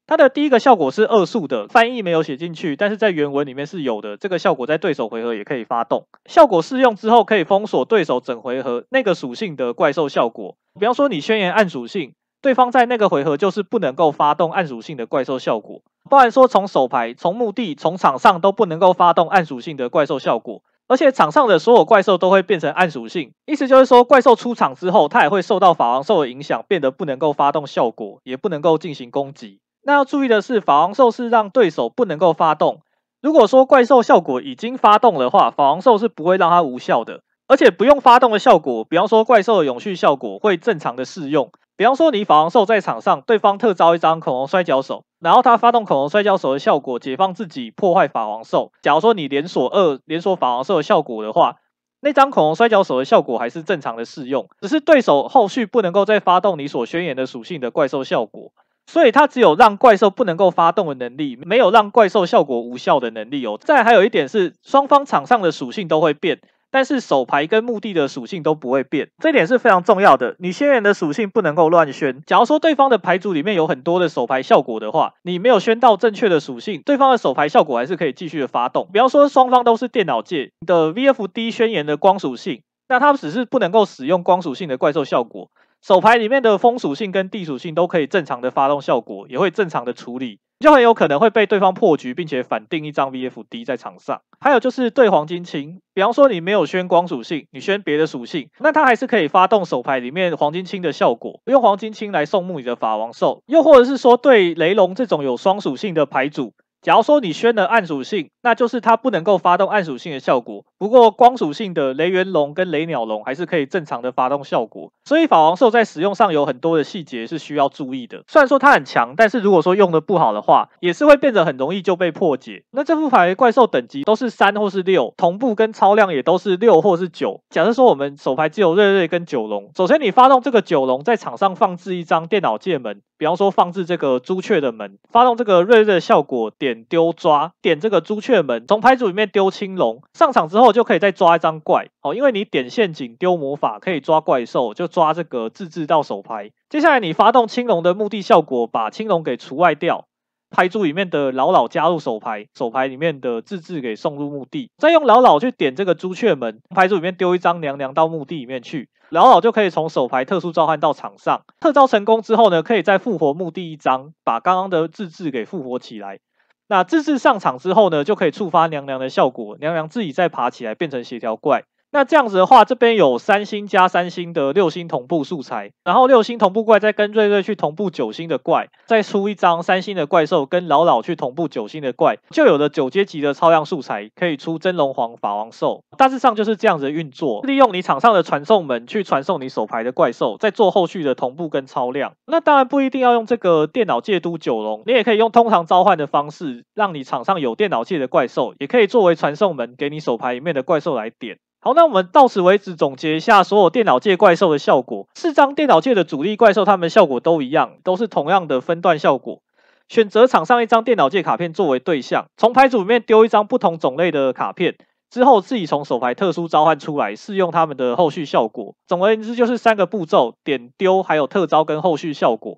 它的第一个效果是二速的，翻译没有写进去，但是在原文里面是有的。这个效果在对手回合也可以发动。效果适用之后，可以封锁对手整回合那个属性的怪兽效果。比方说你宣言暗属性，对方在那个回合就是不能够发动暗属性的怪兽效果，不然说从手牌、从墓地、从场上都不能够发动暗属性的怪兽效果，而且场上的所有怪兽都会变成暗属性。意思就是说，怪兽出场之后，它也会受到法王兽的影响，变得不能够发动效果，也不能够进行攻击。那要注意的是，法王兽是让对手不能够发动。如果说怪兽效果已经发动的话，法王兽是不会让它无效的。而且不用发动的效果，比方说怪兽的永续效果会正常的适用。比方说你法王兽在场上，对方特招一张恐龙摔跤手，然后他发动恐龙摔跤手的效果，解放自己破坏法王兽。假如说你连锁二连锁法王兽的效果的话，那张恐龙摔跤手的效果还是正常的适用，只是对手后续不能够再发动你所宣言的属性的怪兽效果。所以它只有让怪兽不能够发动的能力，没有让怪兽效果无效的能力哦。再还有一点是，双方场上的属性都会变，但是手牌跟墓地的属性都不会变，这点是非常重要的。你宣言的属性不能够乱宣。假如说对方的牌组里面有很多的手牌效果的话，你没有宣到正确的属性，对方的手牌效果还是可以继续的发动。比方说双方都是电脑界的 VFD 宣言的光属性，那他们只是不能够使用光属性的怪兽效果。手牌里面的风属性跟地属性都可以正常的发动效果，也会正常的处理，就很有可能会被对方破局，并且反定一张 VFD 在场上。还有就是对黄金青，比方说你没有宣光属性，你宣别的属性，那它还是可以发动手牌里面黄金青的效果，用黄金青来送木你的法王兽，又或者是说对雷龙这种有双属性的牌组。假如说你宣了暗属性，那就是它不能够发动暗属性的效果。不过光属性的雷元龙跟雷鸟龙还是可以正常的发动效果。所以法王兽在使用上有很多的细节是需要注意的。虽然说它很强，但是如果说用的不好的话，也是会变得很容易就被破解。那这副牌怪兽等级都是三或是六，同步跟超量也都是六或是九。假设说我们手牌只有瑞瑞跟九龙，首先你发动这个九龙在场上放置一张电脑界门。比方说，放置这个朱雀的门，发动这个瑞瑞的效果，点丢抓，点这个朱雀门，从牌组里面丢青龙，上场之后就可以再抓一张怪。哦，因为你点陷阱丢魔法可以抓怪兽，就抓这个自制到手牌。接下来你发动青龙的目的效果，把青龙给除外掉。牌组里面的老老加入手牌，手牌里面的自制给送入墓地，再用老老去点这个朱雀门，牌组里面丢一张娘娘到墓地里面去，老老就可以从手牌特殊召唤到场上，特招成功之后呢，可以在复活墓地一张把刚刚的自制给复活起来，那自制上场之后呢，就可以触发娘娘的效果，娘娘自己再爬起来变成协调怪。那这样子的话，这边有三星加三星的六星同步素材，然后六星同步怪再跟瑞瑞去同步九星的怪，再出一张三星的怪兽跟老老去同步九星的怪，就有了九阶级的超量素材，可以出真龙皇法王兽。大致上就是这样子运作，利用你场上的传送门去传送你手牌的怪兽，再做后续的同步跟超量。那当然不一定要用这个电脑界都九龙，你也可以用通常召唤的方式，让你场上有电脑界的怪兽，也可以作为传送门给你手牌里面的怪兽来点。好，那我们到此为止，总结一下所有电脑界怪兽的效果。四张电脑界的主力怪兽，它们效果都一样，都是同样的分段效果。选择场上一张电脑界卡片作为对象，从牌组里面丢一张不同种类的卡片，之后自己从手牌特殊召唤出来，试用它们的后续效果。总而言之，就是三个步骤：点丢，还有特招跟后续效果。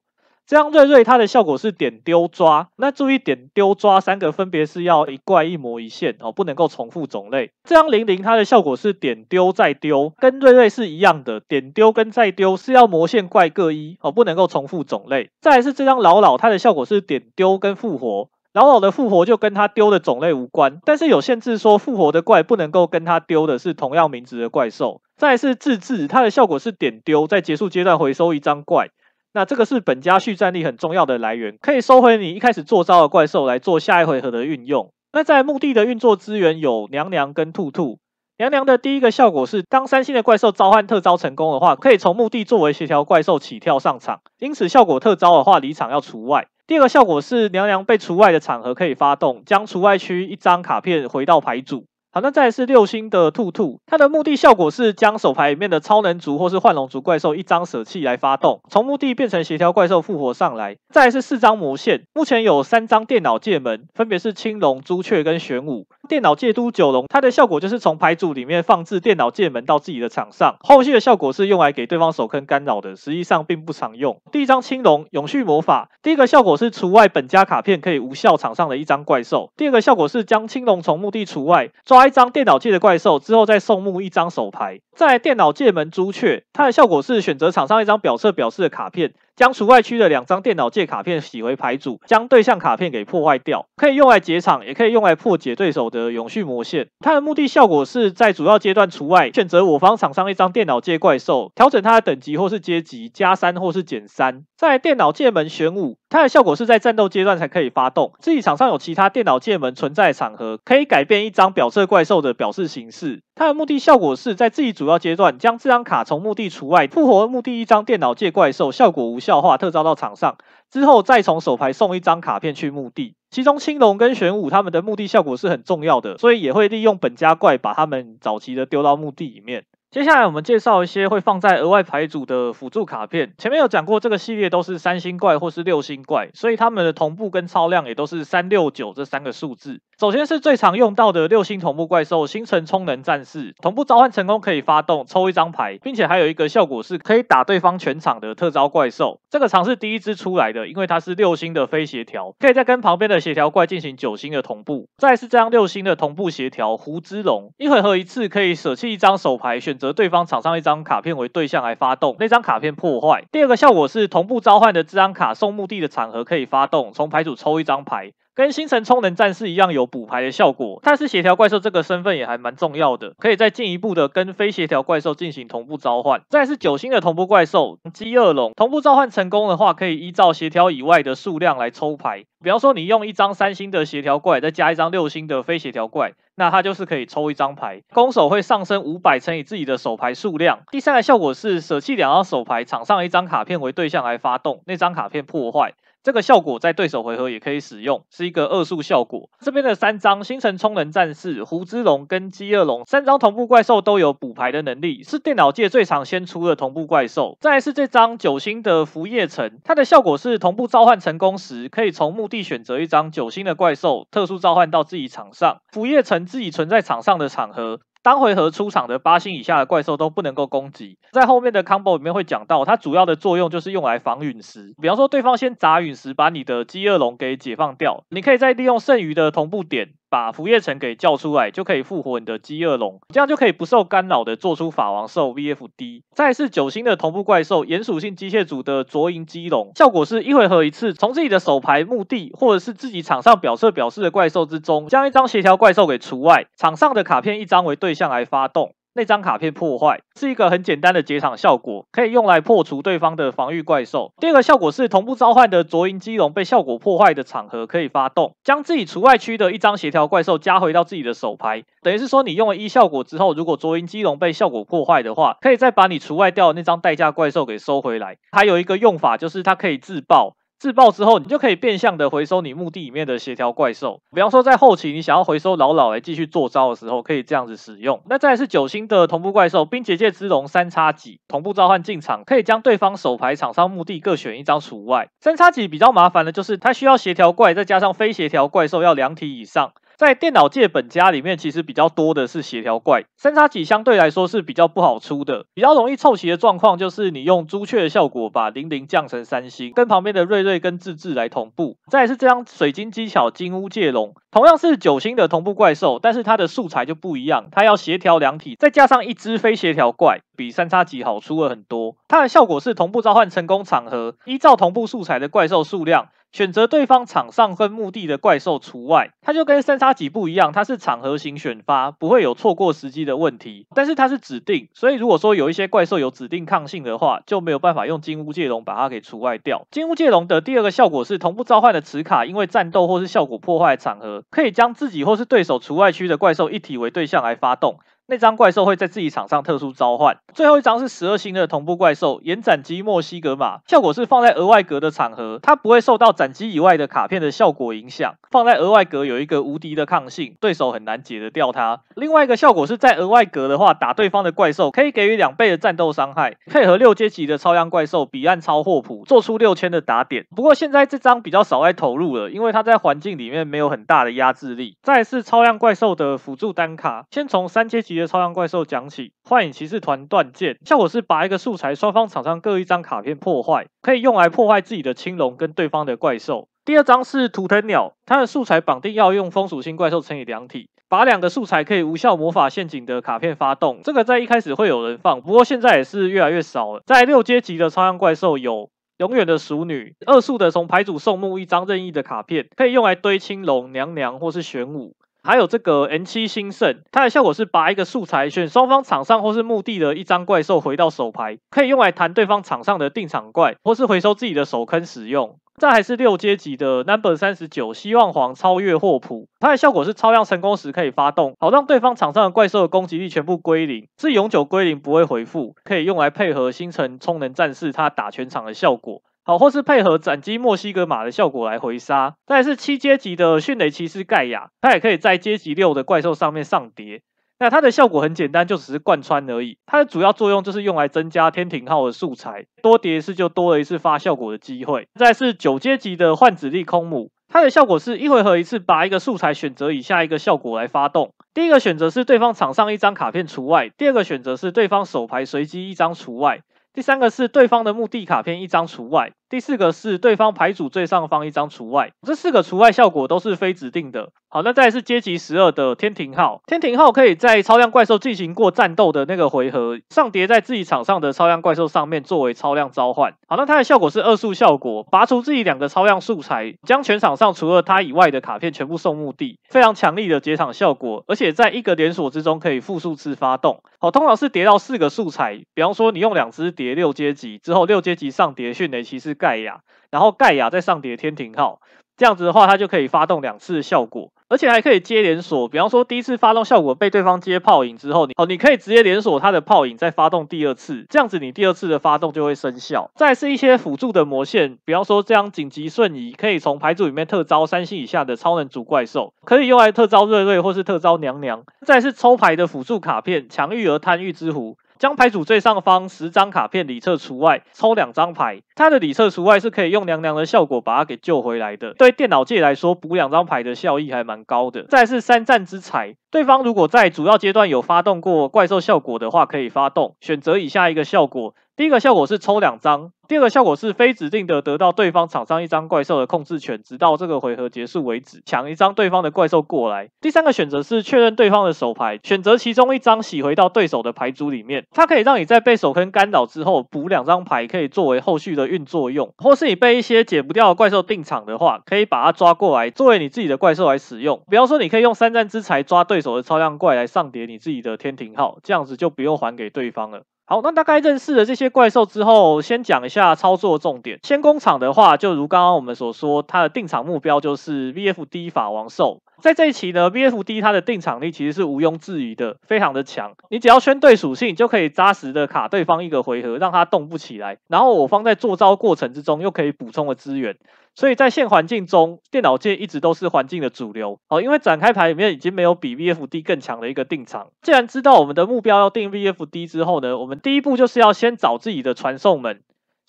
这张瑞瑞它的效果是点丢抓，那注意点丢抓三个分别是要一怪一模一线哦，不能够重复种类。这张零零它的效果是点丢再丢，跟瑞瑞是一样的，点丢跟再丢是要魔线怪各一哦，不能够重复种类。再是这张老老它的效果是点丢跟复活，老老的复活就跟他丢的种类无关，但是有限制说复活的怪不能够跟他丢的是同样名字的怪兽。再是自制，它的效果是点丢，在结束阶段回收一张怪。那这个是本家续战力很重要的来源，可以收回你一开始做招的怪兽来做下一回合的运用。那在墓地的运作资源有娘娘跟兔兔。娘娘的第一个效果是，当三星的怪兽召唤特招成功的话，可以从墓地作为协调怪兽起跳上场，因此效果特招的话离场要除外。第二个效果是，娘娘被除外的场合可以发动，将除外区一张卡片回到牌组。好，那再来是六星的兔兔，它的目的效果是将手牌里面的超能族或是幻龙族怪兽一张舍弃来发动，从墓地变成协调怪兽复活上来。再是四张魔线，目前有三张电脑界门，分别是青龙、朱雀跟玄武。电脑界都九龙，它的效果就是从牌组里面放置电脑界门到自己的场上。后续的效果是用来给对方手坑干扰的，实际上并不常用。第一张青龙永续魔法，第一个效果是除外本家卡片可以无效场上的一张怪兽，第二个效果是将青龙从墓地除外抓。开张电脑界的怪兽之后，再送墓一张手牌。在电脑界门朱雀，它的效果是选择场上一张表色表示的卡片。将除外区的两张电脑界卡片洗回牌组，将对象卡片给破坏掉，可以用来解场，也可以用来破解对手的永续魔线。它的目的效果是在主要阶段除外，选择我方场上一张电脑界怪兽，调整它的等级或是阶级，加三或是减三。在电脑界门玄武，它的效果是在战斗阶段才可以发动，自己场上有其他电脑界门存在场合，可以改变一张表色怪兽的表示形式。它的目的效果是在自己主要阶段将这张卡从墓地除外，复活墓地一张电脑界怪兽，效果无效化，特招到场上，之后再从手牌送一张卡片去墓地。其中青龙跟玄武他们的墓地效果是很重要的，所以也会利用本家怪把他们早期的丢到墓地里面。接下来我们介绍一些会放在额外牌组的辅助卡片。前面有讲过，这个系列都是三星怪或是六星怪，所以他们的同步跟超量也都是三六九这三个数字。首先是最常用到的六星同步怪兽，星辰充能战士。同步召唤成功可以发动抽一张牌，并且还有一个效果是可以打对方全场的特招怪兽。这个尝试第一只出来的，因为它是六星的非协调，可以再跟旁边的协调怪进行九星的同步。再是这张六星的同步协调胡之龙，一回合一次可以舍弃一张手牌，选择对方场上一张卡片为对象来发动那张卡片破坏。第二个效果是同步召唤的这张卡送墓地的场合可以发动，从牌组抽一张牌。跟星辰充能战士一样有补牌的效果，但是协调怪兽这个身份也还蛮重要的，可以再进一步的跟非协调怪兽进行同步召唤。再是九星的同步怪兽饥饿龙，同步召唤成功的话，可以依照协调以外的数量来抽牌。比方说，你用一张三星的协调怪，再加一张六星的非协调怪，那它就是可以抽一张牌，攻守会上升五百乘以自己的手牌数量。第三个效果是舍弃两张手牌，场上一张卡片为对象来发动，那张卡片破坏。这个效果在对手回合也可以使用，是一个二速效果。这边的三张星辰冲人战士、胡之龙跟饥饿龙三张同步怪兽都有补牌的能力，是电脑界最常先出的同步怪兽。再是这张九星的福叶城，它的效果是同步召唤成功时，可以从墓地选择一张九星的怪兽特殊召唤到自己场上。福叶城自己存在场上的场合。单回合出场的八星以下的怪兽都不能够攻击。在后面的 combo 里面会讲到，它主要的作用就是用来防陨石。比方说，对方先砸陨石，把你的饥饿龙给解放掉，你可以再利用剩余的同步点。把浮叶城给叫出来，就可以复活你的饥饿龙，这样就可以不受干扰的做出法王兽 VFD。再是九星的同步怪兽岩属性机械组的浊银机龙，效果是一回合一次，从自己的手牌墓地或者是自己场上表侧表示的怪兽之中，将一张协调怪兽给除外，场上的卡片一张为对象来发动。那张卡片破坏是一个很简单的结场效果，可以用来破除对方的防御怪兽。第二个效果是同步召唤的卓银基隆被效果破坏的场合可以发动，将自己除外区的一张协调怪兽加回到自己的手牌。等于是说，你用了一效果之后，如果卓银基隆被效果破坏的话，可以再把你除外掉那张代价怪兽给收回来。还有一个用法就是它可以自爆。自爆之后，你就可以变相的回收你墓地里面的协调怪兽。比方说，在后期你想要回收老老来继续做招的时候，可以这样子使用。那再是九星的同步怪兽冰结界之龙三叉戟，同步召唤进场，可以将对方手牌、场上、墓地各选一张除外。三叉戟比较麻烦的就是它需要协调怪，再加上非协调怪兽要两体以上。在电脑界本家里面，其实比较多的是协调怪，三叉戟相对来说是比较不好出的，比较容易凑齐的状况就是你用朱雀的效果把零零降成三星，跟旁边的瑞瑞跟智智来同步。再是这张水晶机巧金乌界龙，同样是九星的同步怪兽，但是它的素材就不一样，它要协调两体，再加上一只非协调怪，比三叉戟好出了很多。它的效果是同步召唤成功场合，依照同步素材的怪兽数量。选择对方场上跟墓地的怪兽除外，它就跟三叉戟不一样，它是场合型选发，不会有错过时机的问题。但是它是指定，所以如果说有一些怪兽有指定抗性的话，就没有办法用金乌界龙把它给除外掉。金乌界龙的第二个效果是同步召唤的磁卡，因为战斗或是效果破坏场合，可以将自己或是对手除外区的怪兽一体为对象来发动。那张怪兽会在自己场上特殊召唤。最后一张是十二星的同步怪兽延展机莫西格玛，效果是放在额外格的场合，它不会受到斩击以外的卡片的效果影响。放在额外格有一个无敌的抗性，对手很难解得掉它。另外一个效果是在额外格的话，打对方的怪兽可以给予两倍的战斗伤害，配合六阶级的超量怪兽彼岸超霍普，做出六千的打点。不过现在这张比较少爱投入了，因为它在环境里面没有很大的压制力。再是超量怪兽的辅助单卡，先从三阶级。超量怪兽讲起，幻影骑士团断剑效果是把一个素材，双方场上各一张卡片破坏，可以用来破坏自己的青龙跟对方的怪兽。第二张是图腾鸟，它的素材绑定要用风属性怪兽乘以两体，把两个素材可以无效魔法陷阱的卡片发动。这个在一开始会有人放，不过现在也是越来越少了。在六阶级的超量怪兽有永远的熟女，二速的从牌组送墓一张任意的卡片，可以用来堆青龙娘娘或是玄武。还有这个 N 七兴盛，它的效果是拔一个素材选双方场上或是墓地的一张怪兽回到手牌，可以用来弹对方场上的定场怪，或是回收自己的手坑使用。这还是六阶级的 Number 三十九，希望皇超越霍普，它的效果是超量成功时可以发动，好让对方场上的怪兽的攻击力全部归零，是永久归零，不会回复，可以用来配合星辰充能战士它打全场的效果。好，或是配合斩击墨西哥马的效果来回杀。再是七阶级的迅雷骑士盖亚，它也可以在阶级六的怪兽上面上叠。那它的效果很简单，就只是贯穿而已。它的主要作用就是用来增加天庭号的素材，多叠一次就多了一次发效果的机会。再是九阶级的幻紫力空母，它的效果是一回合一次拔一个素材，选择以下一个效果来发动。第一个选择是对方场上一张卡片除外，第二个选择是对方手牌随机一张除外。第三个是对方的目的卡片一张除外。第四个是对方牌组最上方一张除外，这四个除外效果都是非指定的。好，那再来是阶级十二的天庭号。天庭号可以在超量怪兽进行过战斗的那个回合上叠在自己场上的超量怪兽上面作为超量召唤。好，那它的效果是二速效果，拔出自己两个超量素材，将全场上除了它以外的卡片全部送墓地。非常强力的结场效果，而且在一个连锁之中可以复数次发动。好，通常是叠到四个素材，比方说你用两只叠六阶级之后，六阶级上叠迅雷骑士。盖亚，然后盖亚再上叠天庭号，这样子的话，它就可以发动两次效果，而且还可以接连锁。比方说，第一次发动效果被对方接泡影之后，你哦，你可以直接连锁它的泡影，再发动第二次，这样子你第二次的发动就会生效。再是一些辅助的魔线，比方说这样紧急瞬移，可以从牌组里面特招三星以下的超能族怪兽，可以用来特招瑞瑞或是特招娘娘。再是抽牌的辅助卡片，强欲而贪欲之狐。将牌组最上方十张卡片里侧除外，抽两张牌。它的里侧除外是可以用凉凉的效果把它给救回来的。对电脑界来说，补两张牌的效益还蛮高的。再是三战之财，对方如果在主要阶段有发动过怪兽效果的话，可以发动选择以下一个效果。第一个效果是抽两张。第二个效果是非指定的，得到对方场上一张怪兽的控制权，直到这个回合结束为止，抢一张对方的怪兽过来。第三个选择是确认对方的手牌，选择其中一张洗回到对手的牌组里面，它可以让你在被手坑干扰之后补两张牌，可以作为后续的运作用。或是你被一些解不掉的怪兽定场的话，可以把它抓过来作为你自己的怪兽来使用。比方说，你可以用三战之才抓对手的超量怪来上叠你自己的天庭号，这样子就不用还给对方了。好，那大概认识了这些怪兽之后，先讲一下操作重点。先工厂的话，就如刚刚我们所说，它的定场目标就是 VFD 法王兽。在这一期呢，VFD 它的定场力其实是毋庸置疑的，非常的强。你只要圈对属性，就可以扎实的卡对方一个回合，让他动不起来。然后我方在做招过程之中又可以补充了资源，所以在现环境中，电脑界一直都是环境的主流。哦，因为展开牌里面已经没有比 VFD 更强的一个定场。既然知道我们的目标要定 VFD 之后呢，我们第一步就是要先找自己的传送门。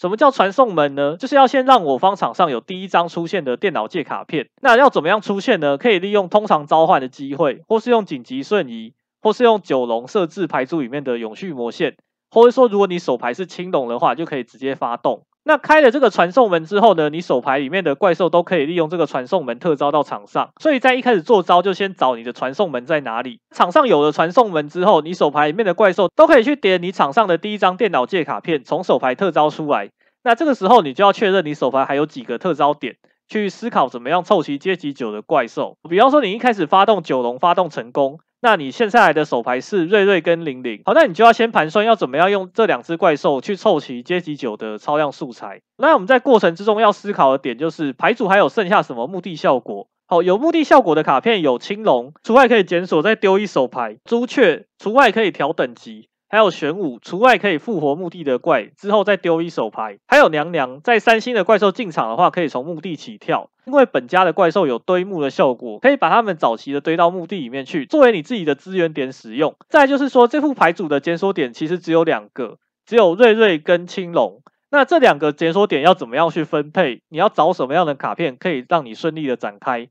什么叫传送门呢？就是要先让我方场上有第一张出现的电脑界卡片。那要怎么样出现呢？可以利用通常召唤的机会，或是用紧急瞬移，或是用九龙设置牌组里面的永续魔线，或者说如果你手牌是青龙的话，就可以直接发动。那开了这个传送门之后呢？你手牌里面的怪兽都可以利用这个传送门特招到场上。所以在一开始做招就先找你的传送门在哪里。场上有了传送门之后，你手牌里面的怪兽都可以去点你场上的第一张电脑借卡片，从手牌特招出来。那这个时候你就要确认你手牌还有几个特招点，去思考怎么样凑齐阶级九的怪兽。比方说你一开始发动九龙发动成功。那你现在来的手牌是瑞瑞跟玲玲，好，那你就要先盘算要怎么样用这两只怪兽去凑齐阶级九的超量素材。那我们在过程之中要思考的点就是，牌组还有剩下什么目的效果？好，有目的效果的卡片有青龙除外可以检索，再丢一手牌；朱雀除外可以调等级。还有玄武除外，可以复活墓地的怪，之后再丢一手牌。还有娘娘，在三星的怪兽进场的话，可以从墓地起跳，因为本家的怪兽有堆墓的效果，可以把他们早期的堆到墓地里面去，作为你自己的资源点使用。再就是说，这副牌组的检索点其实只有两个，只有瑞瑞跟青龙。那这两个检索点要怎么样去分配？你要找什么样的卡片可以让你顺利的展开？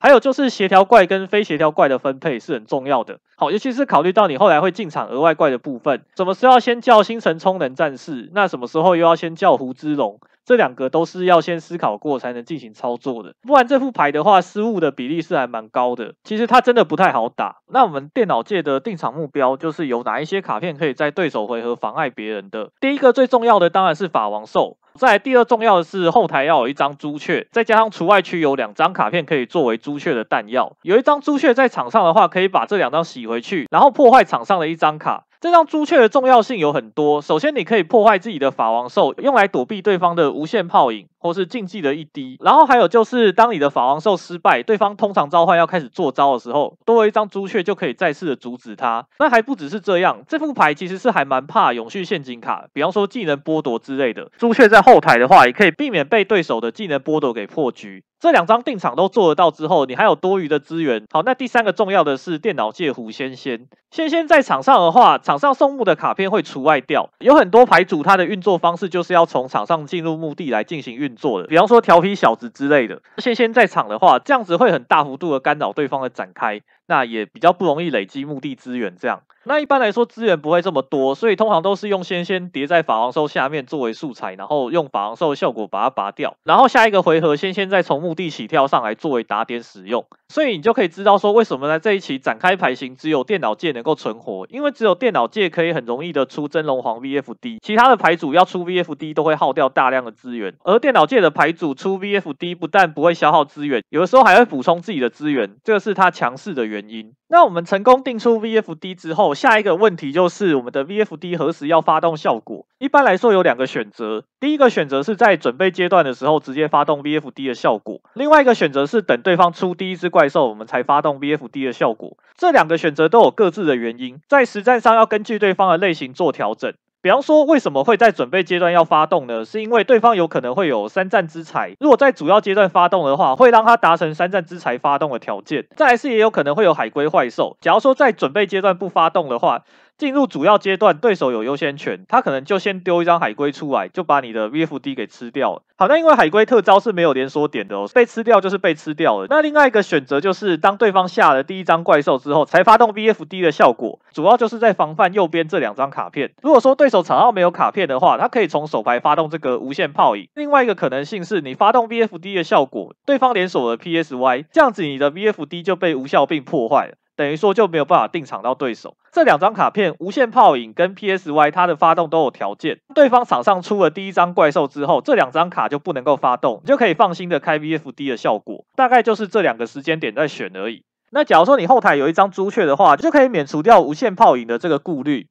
还有就是协调怪跟非协调怪的分配是很重要的。好，尤其是考虑到你后来会进场额外怪的部分，什么时候先叫星辰充能战士？那什么时候又要先叫胡之龙？这两个都是要先思考过才能进行操作的，不然这副牌的话，失误的比例是还蛮高的。其实它真的不太好打。那我们电脑界的定场目标就是有哪一些卡片可以在对手回合妨碍别人的。第一个最重要的当然是法王兽，在第二重要的，是后台要有一张朱雀，再加上除外区有两张卡片可以作为朱雀的弹药。有一张朱雀在场上的话，可以把这两张洗回去，然后破坏场上的一张卡。这张朱雀的重要性有很多。首先，你可以破坏自己的法王兽，用来躲避对方的无限泡影或是禁忌的一滴。然后还有就是，当你的法王兽失败，对方通常召唤要开始做招的时候，多了一张朱雀就可以再次的阻止他。那还不只是这样，这副牌其实是还蛮怕永续陷阱卡，比方说技能剥夺之类的。朱雀在后台的话，也可以避免被对手的技能剥夺给破局。这两张定场都做得到之后，你还有多余的资源。好，那第三个重要的是电脑界狐仙仙。仙仙在场上的话，场上送墓的卡片会除外掉。有很多牌组，它的运作方式就是要从场上进入墓地来进行运作的，比方说调皮小子之类的。仙仙在场的话，这样子会很大幅度的干扰对方的展开，那也比较不容易累积墓地资源。这样。那一般来说资源不会这么多，所以通常都是用仙仙叠在法王兽下面作为素材，然后用法王兽效果把它拔掉，然后下一个回合仙仙再从墓地起跳上来作为打点使用。所以你就可以知道说为什么在这一期展开牌型只有电脑界能够存活，因为只有电脑界可以很容易的出真龙皇 VFD，其他的牌主要出 VFD 都会耗掉大量的资源，而电脑界的牌组出 VFD 不但不会消耗资源，有的时候还会补充自己的资源，这个是它强势的原因。那我们成功定出 VFD 之后。下一个问题就是我们的 VFD 何时要发动效果。一般来说，有两个选择：第一个选择是在准备阶段的时候直接发动 VFD 的效果；另外一个选择是等对方出第一只怪兽，我们才发动 VFD 的效果。这两个选择都有各自的原因，在实战上要根据对方的类型做调整。比方说，为什么会在准备阶段要发动呢？是因为对方有可能会有三战之财，如果在主要阶段发动的话，会让他达成三战之财发动的条件。再来是也有可能会有海龟怪兽，假如说在准备阶段不发动的话。进入主要阶段，对手有优先权，他可能就先丢一张海龟出来，就把你的 VFD 给吃掉了。好，那因为海龟特招是没有连锁点的，哦，被吃掉就是被吃掉了。那另外一个选择就是，当对方下了第一张怪兽之后，才发动 VFD 的效果，主要就是在防范右边这两张卡片。如果说对手场上没有卡片的话，他可以从手牌发动这个无限炮影。另外一个可能性是，你发动 VFD 的效果，对方连锁了 PSY，这样子你的 VFD 就被无效并破坏了。等于说就没有办法定场到对手这两张卡片无限泡影跟 PSY 它的发动都有条件，对方场上出了第一张怪兽之后，这两张卡就不能够发动，就可以放心的开 VFD 的效果，大概就是这两个时间点在选而已。那假如说你后台有一张朱雀的话，就可以免除掉无限泡影的这个顾虑。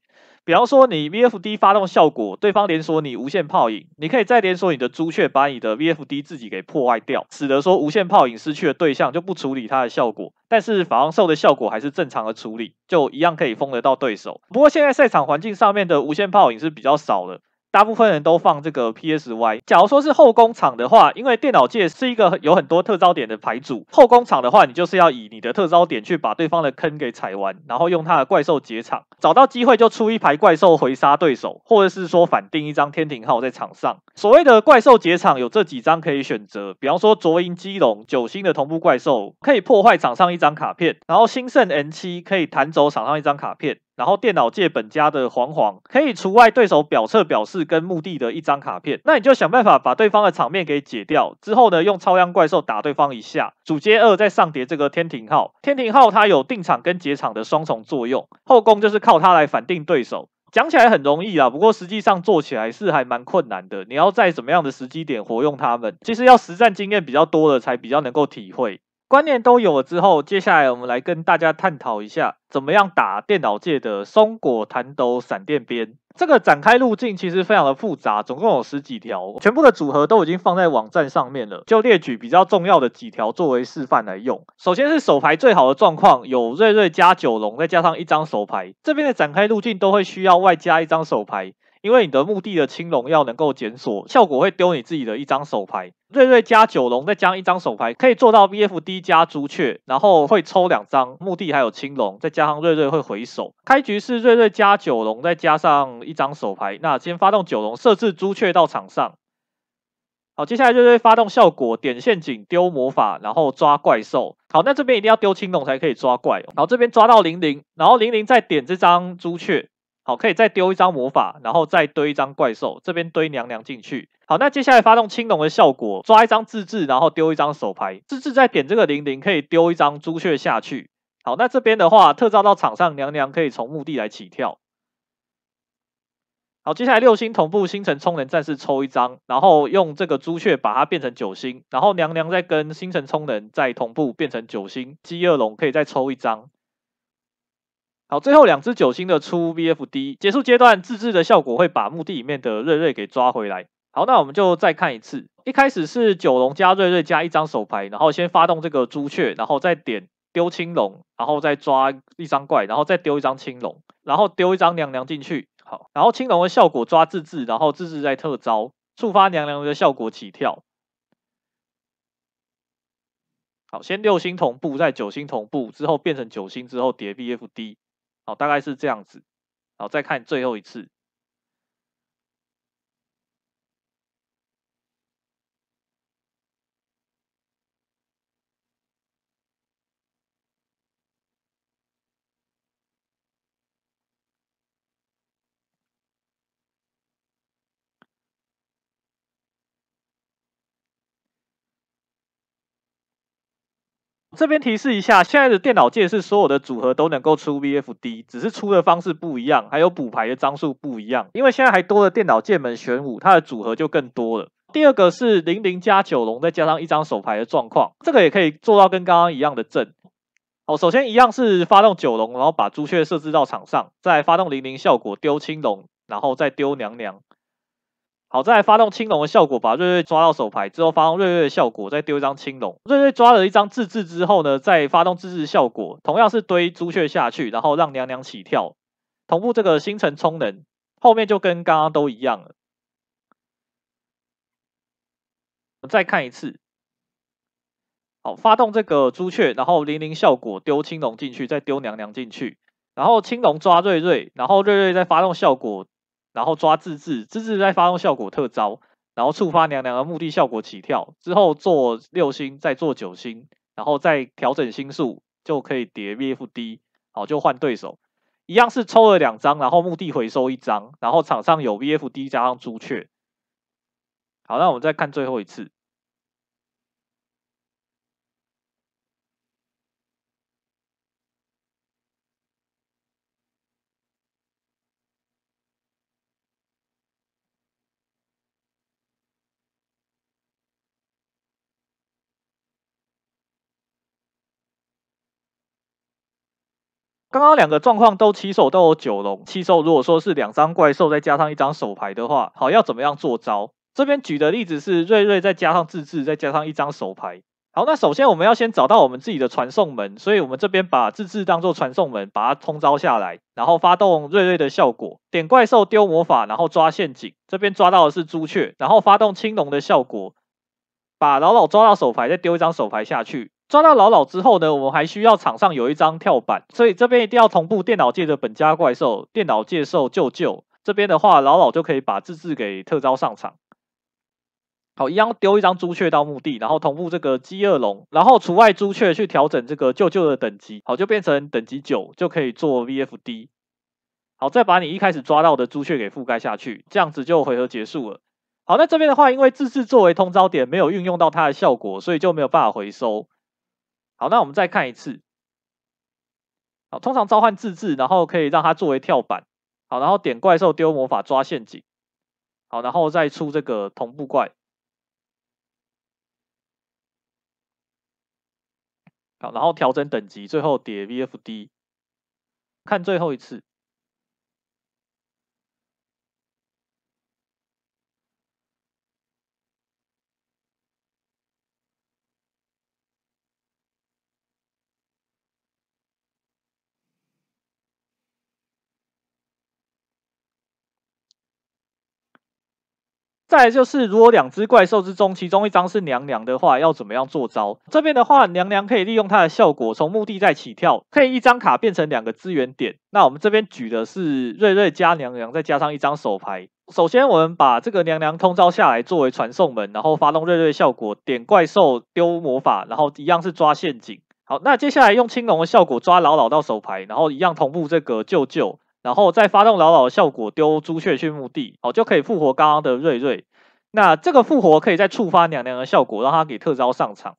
比方说你 V F D 发动效果，对方连锁你无限泡影，你可以再连锁你的朱雀，把你的 V F D 自己给破坏掉，使得说无限泡影失去了对象就不处理它的效果，但是法王兽的效果还是正常的处理，就一样可以封得到对手。不过现在赛场环境上面的无限泡影是比较少的。大部分人都放这个 P S Y。假如说是后工厂的话，因为电脑界是一个有很多特招点的牌组。后工厂的话，你就是要以你的特招点去把对方的坑给踩完，然后用他的怪兽结场，找到机会就出一排怪兽回杀对手，或者是说反定一张天庭号在场上。所谓的怪兽结场有这几张可以选择，比方说卓银基隆九星的同步怪兽可以破坏场上一张卡片，然后兴盛 N 七可以弹走场上一张卡片。然后电脑借本家的黄黄可以除外对手表侧表示跟墓地的一张卡片，那你就想办法把对方的场面给解掉。之后呢，用超量怪兽打对方一下。主接二再上叠这个天庭号，天庭号它有定场跟解场的双重作用。后宫就是靠它来反定对手。讲起来很容易啦，不过实际上做起来是还蛮困难的。你要在怎么样的时机点活用它们，其实要实战经验比较多了才比较能够体会。观念都有了之后，接下来我们来跟大家探讨一下，怎么样打电脑界的松果弹斗闪电鞭。这个展开路径其实非常的复杂，总共有十几条，全部的组合都已经放在网站上面了，就列举比较重要的几条作为示范来用。首先是手牌最好的状况，有瑞瑞加九龙，再加上一张手牌，这边的展开路径都会需要外加一张手牌。因为你的墓地的青龙要能够检索，效果会丢你自己的一张手牌。瑞瑞加九龙，再加一张手牌，可以做到 b f d 加朱雀，然后会抽两张墓地，还有青龙，再加上瑞瑞会回手。开局是瑞瑞加九龙，再加上一张手牌。那先发动九龙，设置朱雀到场上。好，接下来瑞瑞发动效果，点陷阱丢魔法，然后抓怪兽。好，那这边一定要丢青龙才可以抓怪哦。然后这边抓到零零，然后零零再点这张朱雀。好，可以再丢一张魔法，然后再堆一张怪兽，这边堆娘娘进去。好，那接下来发动青龙的效果，抓一张自制，然后丢一张手牌，自制再点这个零零，可以丢一张朱雀下去。好，那这边的话，特招到场上娘娘可以从墓地来起跳。好，接下来六星同步星辰充能战士抽一张，然后用这个朱雀把它变成九星，然后娘娘再跟星辰充能再同步变成九星饥饿龙，可以再抽一张。好，最后两只九星的出 BFD 结束阶段，自制的效果会把墓地里面的瑞瑞给抓回来。好，那我们就再看一次。一开始是九龙加瑞瑞加一张手牌，然后先发动这个朱雀，然后再点丢青龙，然后再抓一张怪，然后再丢一张青龙，然后丢一张娘娘进去。好，然后青龙的效果抓自制，然后自制在特招触发娘娘的效果起跳。好，先六星同步，在九星同步之后变成九星之后叠 BFD。好，大概是这样子。好，再看最后一次。这边提示一下，现在的电脑界是所有的组合都能够出 V F D，只是出的方式不一样，还有补牌的张数不一样。因为现在还多了电脑界门玄武，它的组合就更多了。第二个是零零加九龙，再加上一张手牌的状况，这个也可以做到跟刚刚一样的阵。好，首先一样是发动九龙，然后把朱雀设置到场上，再发动零零，效果丢青龙，然后再丢娘娘。好，再发动青龙的效果，把瑞瑞抓到手牌之后，发动瑞瑞的效果，再丢一张青龙。瑞瑞抓了一张自制之后呢，再发动自制效果，同样是堆朱雀下去，然后让娘娘起跳，同步这个星辰充能，后面就跟刚刚都一样了。再看一次，好，发动这个朱雀，然后零零效果丢青龙进去，再丢娘娘进去，然后青龙抓瑞瑞，然后瑞瑞再发动效果。然后抓自制，自制再发动效果特招，然后触发娘娘的墓地效果起跳，之后做六星，再做九星，然后再调整星数，就可以叠 VFD，好就换对手，一样是抽了两张，然后墓地回收一张，然后场上有 VFD 加上朱雀，好，那我们再看最后一次。刚刚两个状况都起手都有九龙，起手如果说是两张怪兽再加上一张手牌的话，好要怎么样做招？这边举的例子是瑞瑞再加上自制再加上一张手牌。好，那首先我们要先找到我们自己的传送门，所以我们这边把自制当做传送门，把它通招下来，然后发动瑞瑞的效果，点怪兽丢魔法，然后抓陷阱。这边抓到的是朱雀，然后发动青龙的效果，把老老抓到手牌，再丢一张手牌下去。抓到老老之后呢，我们还需要场上有一张跳板，所以这边一定要同步电脑界的本家怪兽电脑界兽舅舅。这边的话，老老就可以把自制给特招上场。好，一样丢一张朱雀到墓地，然后同步这个饥饿龙，然后除外朱雀去调整这个舅舅的等级。好，就变成等级九，就可以做 VFD。好，再把你一开始抓到的朱雀给覆盖下去，这样子就回合结束了。好，那这边的话，因为自制作为通招点没有运用到它的效果，所以就没有办法回收。好，那我们再看一次。好，通常召唤自制，然后可以让它作为跳板。好，然后点怪兽丢魔法抓陷阱。好，然后再出这个同步怪。好，然后调整等级，最后叠 VFD。看最后一次。再就是，如果两只怪兽之中，其中一张是娘娘的话，要怎么样做招？这边的话，娘娘可以利用它的效果，从墓地再起跳，可以一张卡变成两个资源点。那我们这边举的是瑞瑞加娘娘，再加上一张手牌。首先，我们把这个娘娘通招下来作为传送门，然后发动瑞瑞效果，点怪兽丢魔法，然后一样是抓陷阱。好，那接下来用青龙的效果抓老老到手牌，然后一样同步这个舅舅，然后再发动牢牢的效果丢朱雀去墓地，好就可以复活刚刚的瑞瑞。那这个复活可以再触发娘娘的效果，让他给特招上场。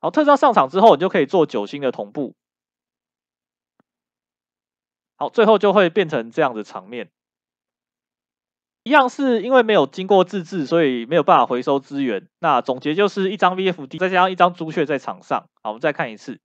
好，特招上场之后，你就可以做九星的同步。好，最后就会变成这样的场面。一样是因为没有经过自制，所以没有办法回收资源。那总结就是一张 VFD 再加上一张朱雀在场上。好，我们再看一次。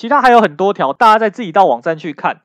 其他还有很多条，大家再自己到网站去看。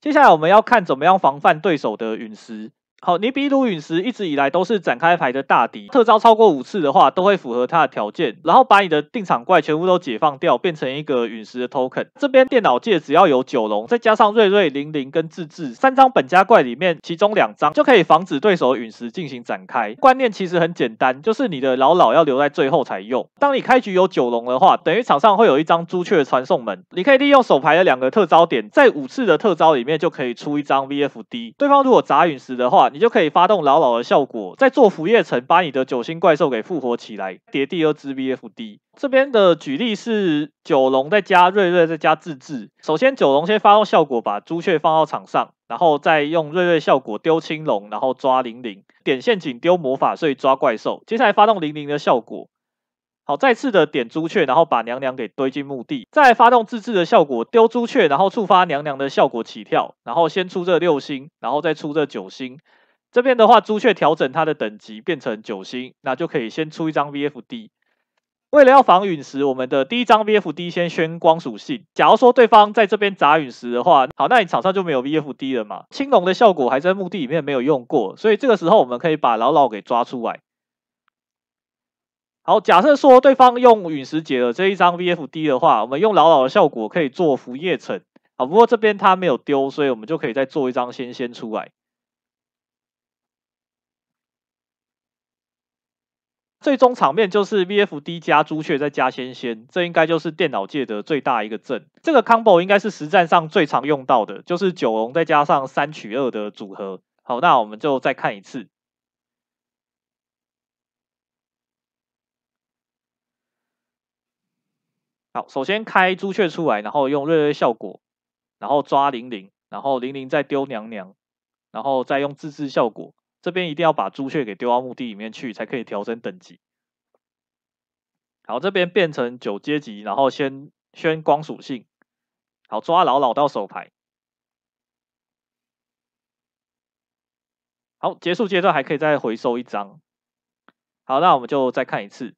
接下来我们要看怎么样防范对手的陨石。好，你比鲁陨石一直以来都是展开牌的大敌，特招超过五次的话，都会符合它的条件，然后把你的定场怪全部都解放掉，变成一个陨石的 token。这边电脑界只要有九龙，再加上瑞瑞、零零跟智智三张本家怪里面，其中两张就可以防止对手陨石进行展开。观念其实很简单，就是你的老老要留在最后才用。当你开局有九龙的话，等于场上会有一张朱雀传送门，你可以利用手牌的两个特招点，在五次的特招里面就可以出一张 VFD。对方如果砸陨石的话，你就可以发动牢牢的效果，再做福业城，把你的九星怪兽给复活起来，叠第二只 v f d 这边的举例是九龙再加瑞瑞再加自制。首先九龙先发动效果，把朱雀放到场上，然后再用瑞瑞效果丢青龙，然后抓零零点陷阱丢魔法，所以抓怪兽。接下来发动零零的效果，好，再次的点朱雀，然后把娘娘给堆进墓地，再发动自制的效果丢朱雀，然后触发娘娘的效果起跳，然后先出这六星，然后再出这九星。这边的话，朱雀调整它的等级变成九星，那就可以先出一张 VFD。为了要防陨石，我们的第一张 VFD 先宣光属性。假如说对方在这边砸陨石的话，好，那你场上就没有 VFD 了嘛。青龙的效果还在墓地里面没有用过，所以这个时候我们可以把老老给抓出来。好，假设说对方用陨石解了这一张 VFD 的话，我们用老老的效果可以做浮叶城。好，不过这边他没有丢，所以我们就可以再做一张仙仙出来。最终场面就是 VFD 加朱雀再加仙仙，这应该就是电脑界的最大一个阵。这个 combo 应该是实战上最常用到的，就是九龙再加上三取二的组合。好，那我们就再看一次。好，首先开朱雀出来，然后用瑞瑞效果，然后抓玲玲，然后玲玲再丢娘娘，然后再用自制效果。这边一定要把朱雀给丢到墓地里面去，才可以调升等级。好，这边变成九阶级，然后先先光属性，好抓牢老到手牌。好，结束阶段还可以再回收一张。好，那我们就再看一次。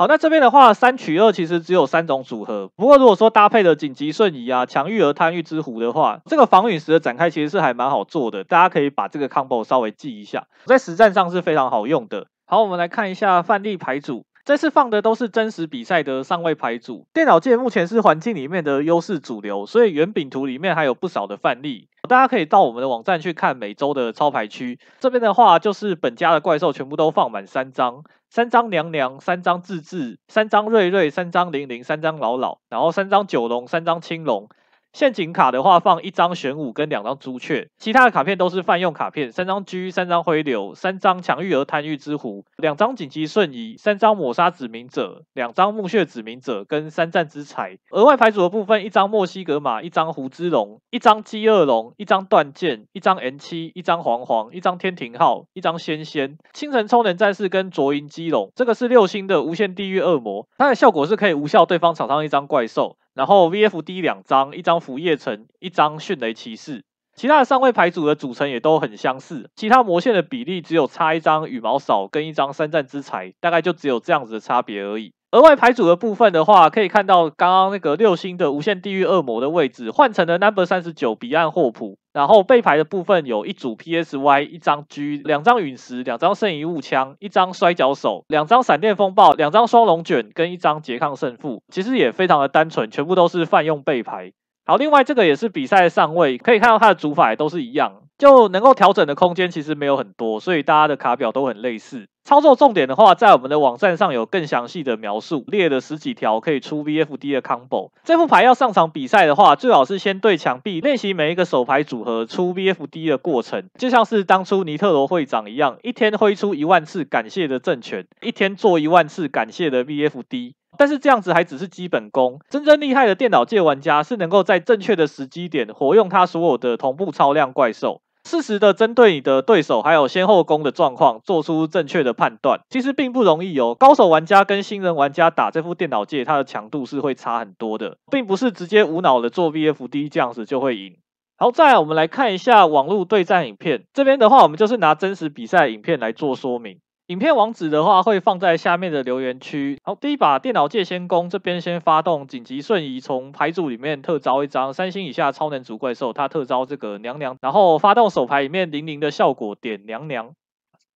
好，那这边的话，三取二其实只有三种组合。不过如果说搭配的紧急瞬移啊、强欲而贪欲之壶的话，这个防陨石的展开其实是还蛮好做的。大家可以把这个 combo 稍微记一下，在实战上是非常好用的。好，我们来看一下范例牌组。这次放的都是真实比赛的上位牌组。电脑界目前是环境里面的优势主流，所以原饼图里面还有不少的范例。大家可以到我们的网站去看每周的超牌区。这边的话，就是本家的怪兽全部都放满三张：三张娘娘，三张智智，三张瑞瑞，三张玲玲，三张老老，然后三张九龙，三张青龙。陷阱卡的话，放一张玄武跟两张朱雀，其他的卡片都是泛用卡片。三张狙，三张灰流，三张强欲而贪欲之狐，两张紧急瞬移，三张抹杀指明者，两张墓穴指明者跟三战之财。额外牌组的部分，一张墨西哥马，一张胡之龙，一张饥饿龙，一张断剑，一张 N 七，一张黄黄，一张天庭号，一张仙仙。清晨冲能战士跟卓银基龙，这个是六星的无限地狱恶魔，它的效果是可以无效对方场上一张怪兽。然后 V F D 两张，一张拂叶城，一张迅雷骑士，其他的三位牌组的组成也都很相似，其他魔线的比例只有差一张羽毛少跟一张三战之才，大概就只有这样子的差别而已。额外牌组的部分的话，可以看到刚刚那个六星的无限地狱恶魔的位置换成了 number 三十九彼岸霍普，然后背牌的部分有一组 P S Y 一张 G 两张陨石，两张圣遗物枪，一张摔跤手，两张闪电风暴，两张双龙卷跟一张拮抗胜负，其实也非常的单纯，全部都是泛用背牌。好，另外这个也是比赛的上位，可以看到它的组法也都是一样。就能够调整的空间其实没有很多，所以大家的卡表都很类似。操作重点的话，在我们的网站上有更详细的描述，列了十几条可以出 VFD 的 combo。这副牌要上场比赛的话，最好是先对墙壁练习每一个手牌组合出 VFD 的过程，就像是当初尼特罗会长一样，一天挥出一万次感谢的政权，一天做一万次感谢的 VFD。但是这样子还只是基本功，真正厉害的电脑界玩家是能够在正确的时机点活用他所有的同步超量怪兽。适时的针对你的对手，还有先后攻的状况，做出正确的判断，其实并不容易哦。高手玩家跟新人玩家打这副电脑界，它的强度是会差很多的，并不是直接无脑的做 V F D 这样子就会赢。好，再来我们来看一下网络对战影片，这边的话，我们就是拿真实比赛影片来做说明。影片网址的话会放在下面的留言区。好，第一把电脑界仙宫这边先发动紧急瞬移，从牌组里面特招一张三星以下超能族怪兽，他特招这个娘娘，然后发动手牌里面零零的效果点娘娘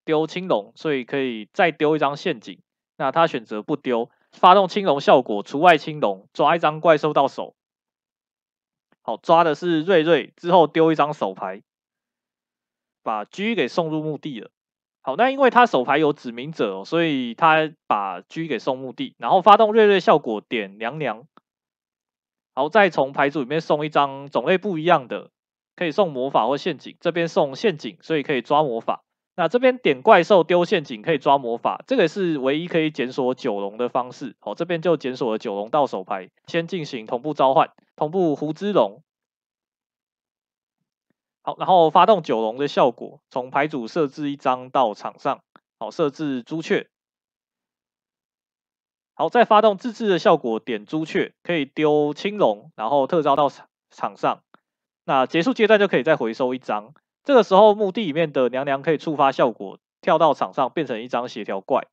丢青龙，所以可以再丢一张陷阱。那他选择不丢，发动青龙效果除外青龙，抓一张怪兽到手。好，抓的是瑞瑞，之后丢一张手牌，把 G 给送入墓地了。好，那因为他手牌有指名者，所以他把车给送墓地，然后发动瑞瑞效果点凉凉。好，再从牌组里面送一张种类不一样的，可以送魔法或陷阱，这边送陷阱，所以可以抓魔法。那这边点怪兽丢陷阱可以抓魔法，这个是唯一可以检索九龙的方式。好，这边就检索了九龙到手牌，先进行同步召唤，同步胡之龙。好，然后发动九龙的效果，从牌组设置一张到场上。好，设置朱雀。好，再发动自制的效果，点朱雀可以丢青龙，然后特招到场上。那结束阶段就可以再回收一张。这个时候墓地里面的娘娘可以触发效果，跳到场上变成一张协调怪，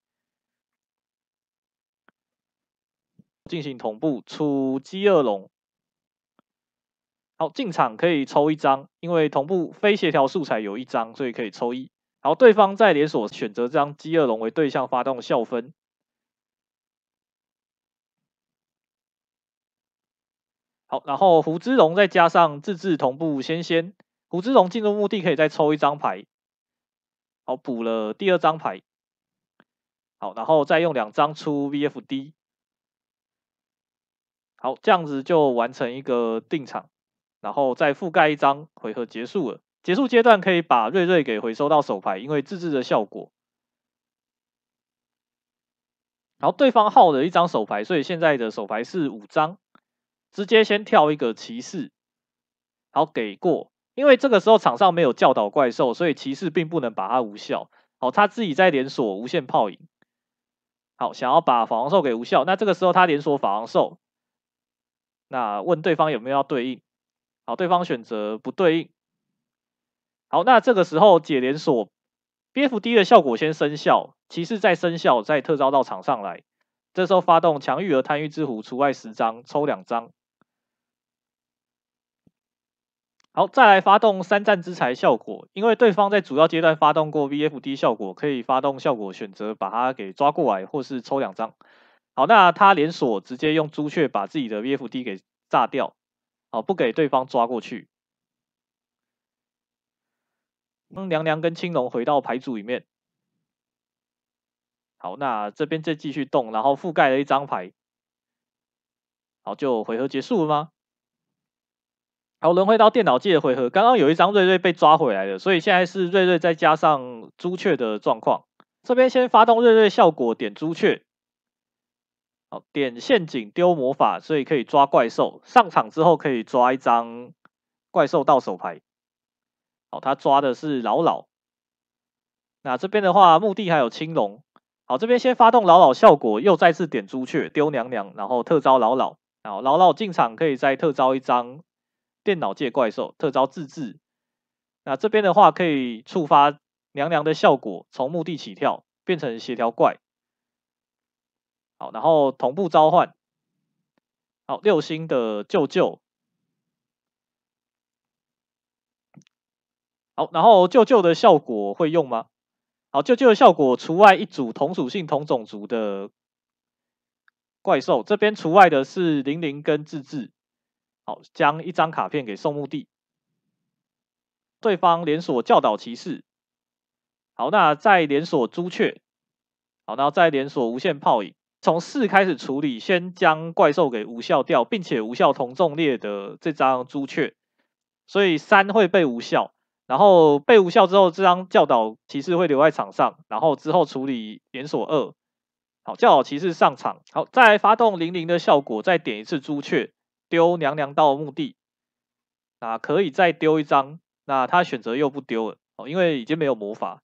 进行同步出饥饿龙。好，进场可以抽一张，因为同步非协调素材有一张，所以可以抽一。好，对方在连锁选择这张饥饿龙为对象发动效分。好，然后胡之龙再加上自制同步先先，胡之龙进入墓地可以再抽一张牌。好，补了第二张牌。好，然后再用两张出 VFD。好，这样子就完成一个定场。然后再覆盖一张回合结束了，结束阶段可以把瑞瑞给回收到手牌，因为自制的效果。然后对方耗的一张手牌，所以现在的手牌是五张，直接先跳一个骑士，好给过，因为这个时候场上没有教导怪兽，所以骑士并不能把它无效。好，他自己在连锁无限炮影，好，想要把法王兽给无效，那这个时候他连锁法王兽，那问对方有没有要对应。好，对方选择不对应。好，那这个时候解连锁 b f d 的效果先生效，骑士再生效，再特招到场上来。这时候发动强欲和贪欲之壶，除外十张，抽两张。好，再来发动三战之财效果，因为对方在主要阶段发动过 VFD 效果，可以发动效果选择把它给抓过来，或是抽两张。好，那他连锁直接用朱雀把自己的 VFD 给炸掉。好，不给对方抓过去。娘娘跟青龙回到牌组里面。好，那这边再继续动，然后覆盖了一张牌。好，就回合结束了吗？好，轮回到电脑界的回合。刚刚有一张瑞瑞被抓回来了，所以现在是瑞瑞再加上朱雀的状况。这边先发动瑞瑞效果，点朱雀。哦，点陷阱丢魔法，所以可以抓怪兽。上场之后可以抓一张怪兽到手牌。好，他抓的是老老。那这边的话，墓地还有青龙。好，这边先发动老老效果，又再次点朱雀丢娘娘，然后特招老老。然后老老进场可以再特招一张电脑界怪兽特招自制。那这边的话可以触发娘娘的效果，从墓地起跳变成协调怪。好，然后同步召唤。好，六星的舅舅。好，然后舅舅的效果会用吗？好，舅舅的效果除外一组同属性同种族的怪兽。这边除外的是零零跟智智。好，将一张卡片给送墓地。对方连锁教导骑士。好，那再连锁朱雀。好，然后再连锁无限泡影。从四开始处理，先将怪兽给无效掉，并且无效同种列的这张朱雀，所以三会被无效。然后被无效之后，这张教导骑士会留在场上。然后之后处理连锁二，好，教导骑士上场，好，再来发动零零的效果，再点一次朱雀，丢娘娘到墓地。那可以再丢一张，那他选择又不丢了，哦，因为已经没有魔法。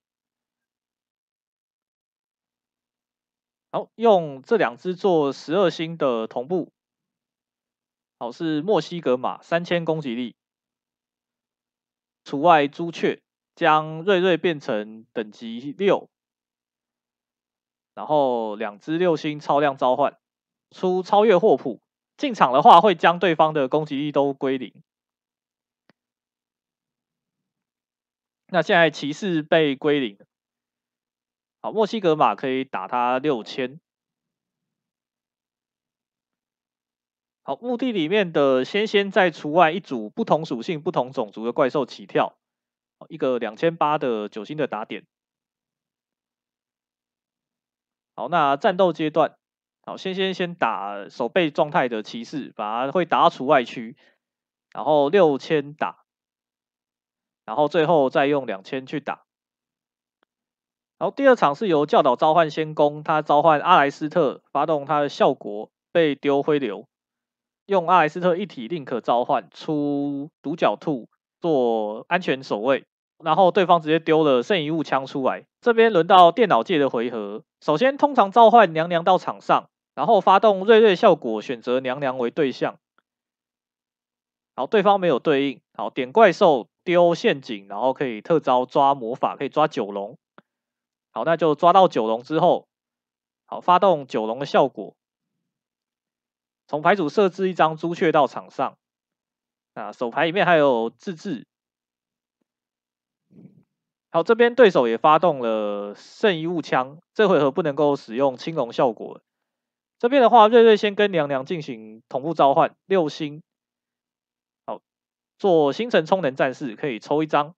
好，用这两只做十二星的同步。好，是墨西哥马三千攻击力。除外朱雀，将瑞瑞变成等级六。然后两只六星超量召唤出超越霍普。进场的话会将对方的攻击力都归零。那现在骑士被归零了。好，墨西哥马可以打它六千。好，墓地里面的仙仙在除外一组不同属性、不同种族的怪兽起跳，一个两千八的九星的打点。好，那战斗阶段，好，仙仙先打守备状态的骑士，把它会打到除外区，然后六千打，然后最后再用两千去打。然后第二场是由教导召唤仙宫，他召唤阿莱斯特发动他的效果被丢灰流，用阿莱斯特一体令可召唤出独角兔做安全守卫，然后对方直接丢了圣遗物枪出来。这边轮到电脑界的回合，首先通常召唤娘娘到场上，然后发动瑞瑞效果选择娘娘为对象，好对方没有对应，好点怪兽丢陷阱，然后可以特招抓魔法可以抓九龙。好，那就抓到九龙之后，好发动九龙的效果，从牌组设置一张朱雀到场上。啊，手牌里面还有自制。好，这边对手也发动了圣遗物枪，这回合不能够使用青龙效果。这边的话，瑞瑞先跟娘娘进行同步召唤六星。好，做星辰充能战士可以抽一张。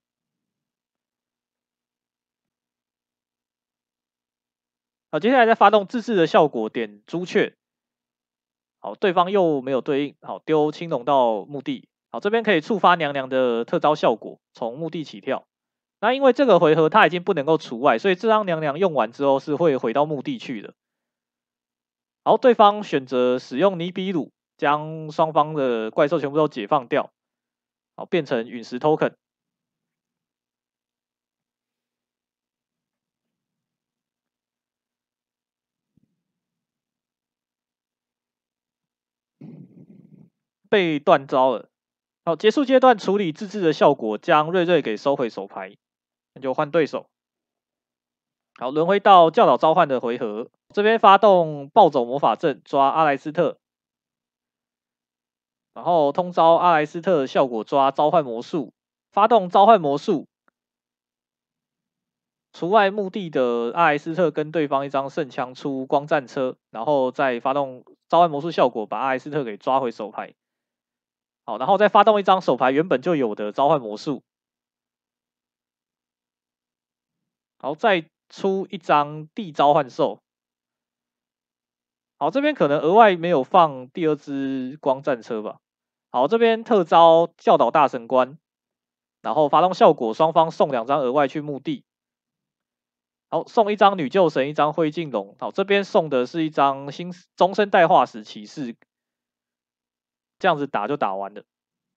好，接下来再发动自制的效果，点朱雀。好，对方又没有对应。好，丢青龙到墓地。好，这边可以触发娘娘的特招效果，从墓地起跳。那因为这个回合他已经不能够除外，所以这张娘娘用完之后是会回到墓地去的。好，对方选择使用尼比鲁，将双方的怪兽全部都解放掉。好，变成陨石 token。被断招了。好，结束阶段处理自制的效果，将瑞瑞给收回手牌，那就换对手。好，轮回到教导召唤的回合，这边发动暴走魔法阵抓阿莱斯特，然后通招阿莱斯特效果抓召唤魔术，发动召唤魔术，除外墓地的阿莱斯特跟对方一张圣枪出光战车，然后再发动召唤魔术效果把阿莱斯特给抓回手牌。好，然后再发动一张手牌原本就有的召唤魔术，好，再出一张地召唤兽。好，这边可能额外没有放第二只光战车吧。好，这边特招教导大神官，然后发动效果，双方送两张额外去墓地。好，送一张女救神，一张灰烬龙。好，这边送的是一张新终生代化石骑士。这样子打就打完了。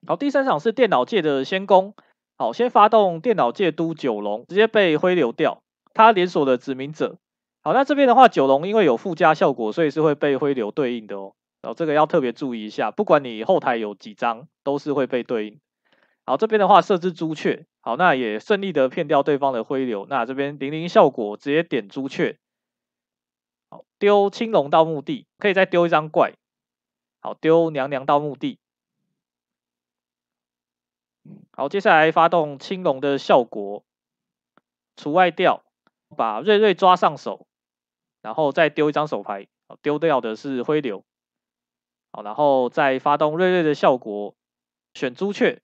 好，第三场是电脑界的先攻。好，先发动电脑界都九龙，直接被灰流掉。他连锁的殖民者。好，那这边的话，九龙因为有附加效果，所以是会被灰流对应的哦。然后这个要特别注意一下，不管你后台有几张，都是会被对应。好，这边的话设置朱雀。好，那也顺利的骗掉对方的灰流。那这边零零效果直接点朱雀。好，丢青龙到墓地，可以再丢一张怪。好，丢娘娘到墓地。好，接下来发动青龙的效果，除外掉，把瑞瑞抓上手，然后再丢一张手牌，丢掉的是灰流。好，然后再发动瑞瑞的效果，选朱雀，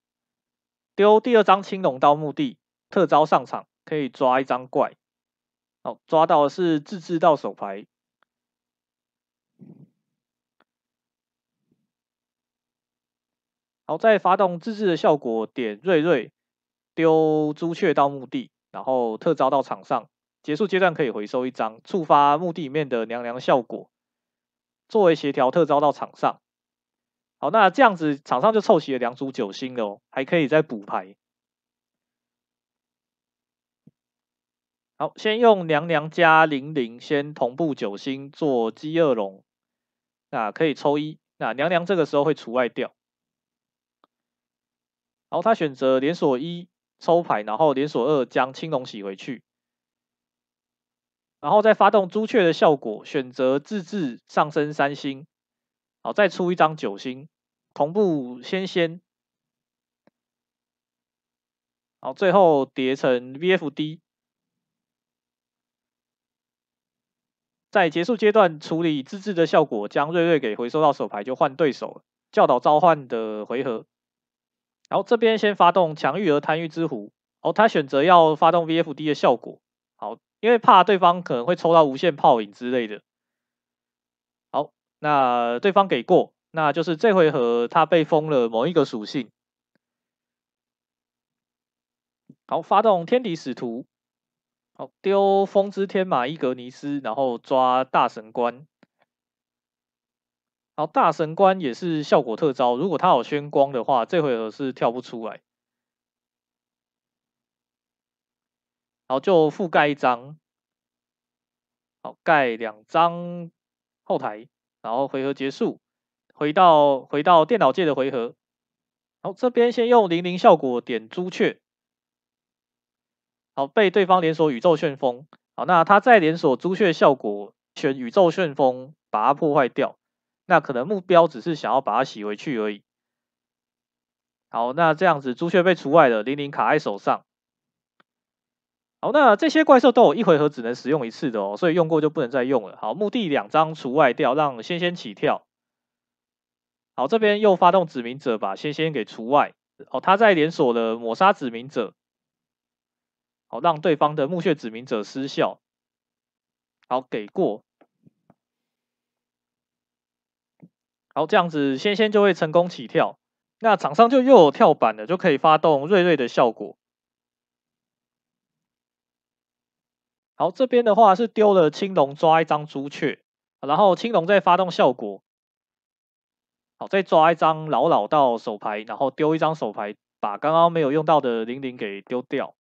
丢第二张青龙到墓地，特招上场，可以抓一张怪。好，抓到是自制到手牌。好，再发动自制的效果点，瑞瑞丢朱雀到墓地，然后特招到场上，结束阶段可以回收一张，触发墓地里面的娘娘效果，作为协调特招到场上。好，那这样子场上就凑齐了两组九星了，还可以再补牌。好，先用娘娘加零零先同步九星做饥饿龙，那可以抽一，那娘娘这个时候会除外掉。然后他选择连锁一抽牌，然后连锁二将青龙洗回去，然后再发动朱雀的效果，选择自制上升三星，好，再出一张九星同步仙仙，好，最后叠成 VFD，在结束阶段处理自制的效果，将瑞瑞给回收到手牌，就换对手了，教导召唤的回合。然后这边先发动强欲和贪欲之壶，哦，他选择要发动 VFD 的效果，好，因为怕对方可能会抽到无限泡影之类的。好，那对方给过，那就是这回合他被封了某一个属性。好，发动天敌使徒，好丢风之天马伊格尼斯，然后抓大神官。然后大神官也是效果特招，如果他有宣光的话，这回合是跳不出来。然后就覆盖一张，好盖两张后台，然后回合结束，回到回到电脑界的回合。好，这边先用零零效果点朱雀，好被对方连锁宇宙旋风，好那他再连锁朱雀效果选宇宙旋风把它破坏掉。那可能目标只是想要把它洗回去而已。好，那这样子朱雀被除外了，零零卡在手上。好，那这些怪兽都有一回合只能使用一次的哦，所以用过就不能再用了。好，墓地两张除外掉，让仙仙起跳。好，这边又发动指名者，把仙仙给除外。哦，他在连锁的抹杀指名者。好，让对方的墓穴指名者失效。好，给过。好，这样子，仙仙就会成功起跳，那场上就又有跳板了，就可以发动瑞瑞的效果。好，这边的话是丢了青龙抓一张朱雀，然后青龙再发动效果，好再抓一张老老到手牌，然后丢一张手牌，把刚刚没有用到的零零给丢掉。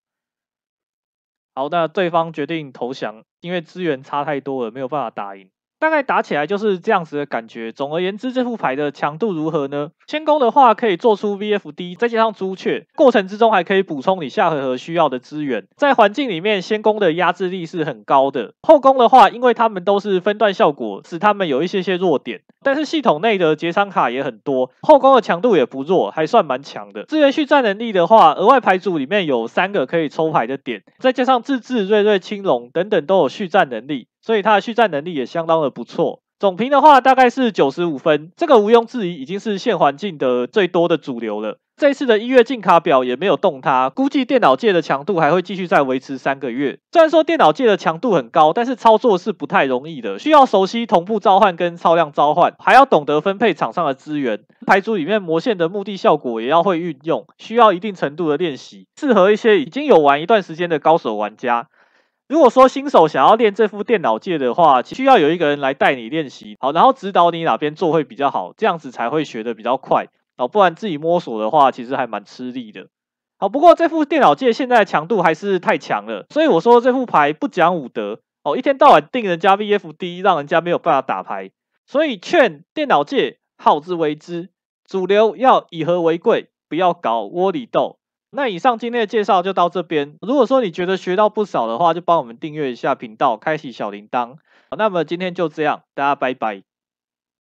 好，那对方决定投降，因为资源差太多了，没有办法打赢。大概打起来就是这样子的感觉。总而言之，这副牌的强度如何呢？先攻的话可以做出 VFD，再加上朱雀，过程之中还可以补充你下回合需要的资源。在环境里面，先攻的压制力是很高的。后攻的话，因为它们都是分段效果，使它们有一些些弱点。但是系统内的结算卡也很多，后攻的强度也不弱，还算蛮强的。资源续战能力的话，额外牌组里面有三个可以抽牌的点，再加上自制瑞瑞青龙等等都有续战能力。所以它的续战能力也相当的不错。总评的话，大概是九十五分。这个毋庸置疑，已经是现环境的最多的主流了。这次的一月进卡表也没有动它，估计电脑界的强度还会继续再维持三个月。虽然说电脑界的强度很高，但是操作是不太容易的，需要熟悉同步召唤跟超量召唤，还要懂得分配场上的资源。牌组里面魔线的目的效果也要会运用，需要一定程度的练习，适合一些已经有玩一段时间的高手玩家。如果说新手想要练这副电脑界的话，需要有一个人来带你练习好，然后指导你哪边做会比较好，这样子才会学的比较快。哦，不然自己摸索的话，其实还蛮吃力的。好，不过这副电脑界现在强度还是太强了，所以我说这副牌不讲武德哦，一天到晚定人家 v f d 让人家没有办法打牌，所以劝电脑界好自为之，主流要以和为贵，不要搞窝里斗。那以上今天的介绍就到这边。如果说你觉得学到不少的话，就帮我们订阅一下频道，开启小铃铛。那么今天就这样，大家拜拜。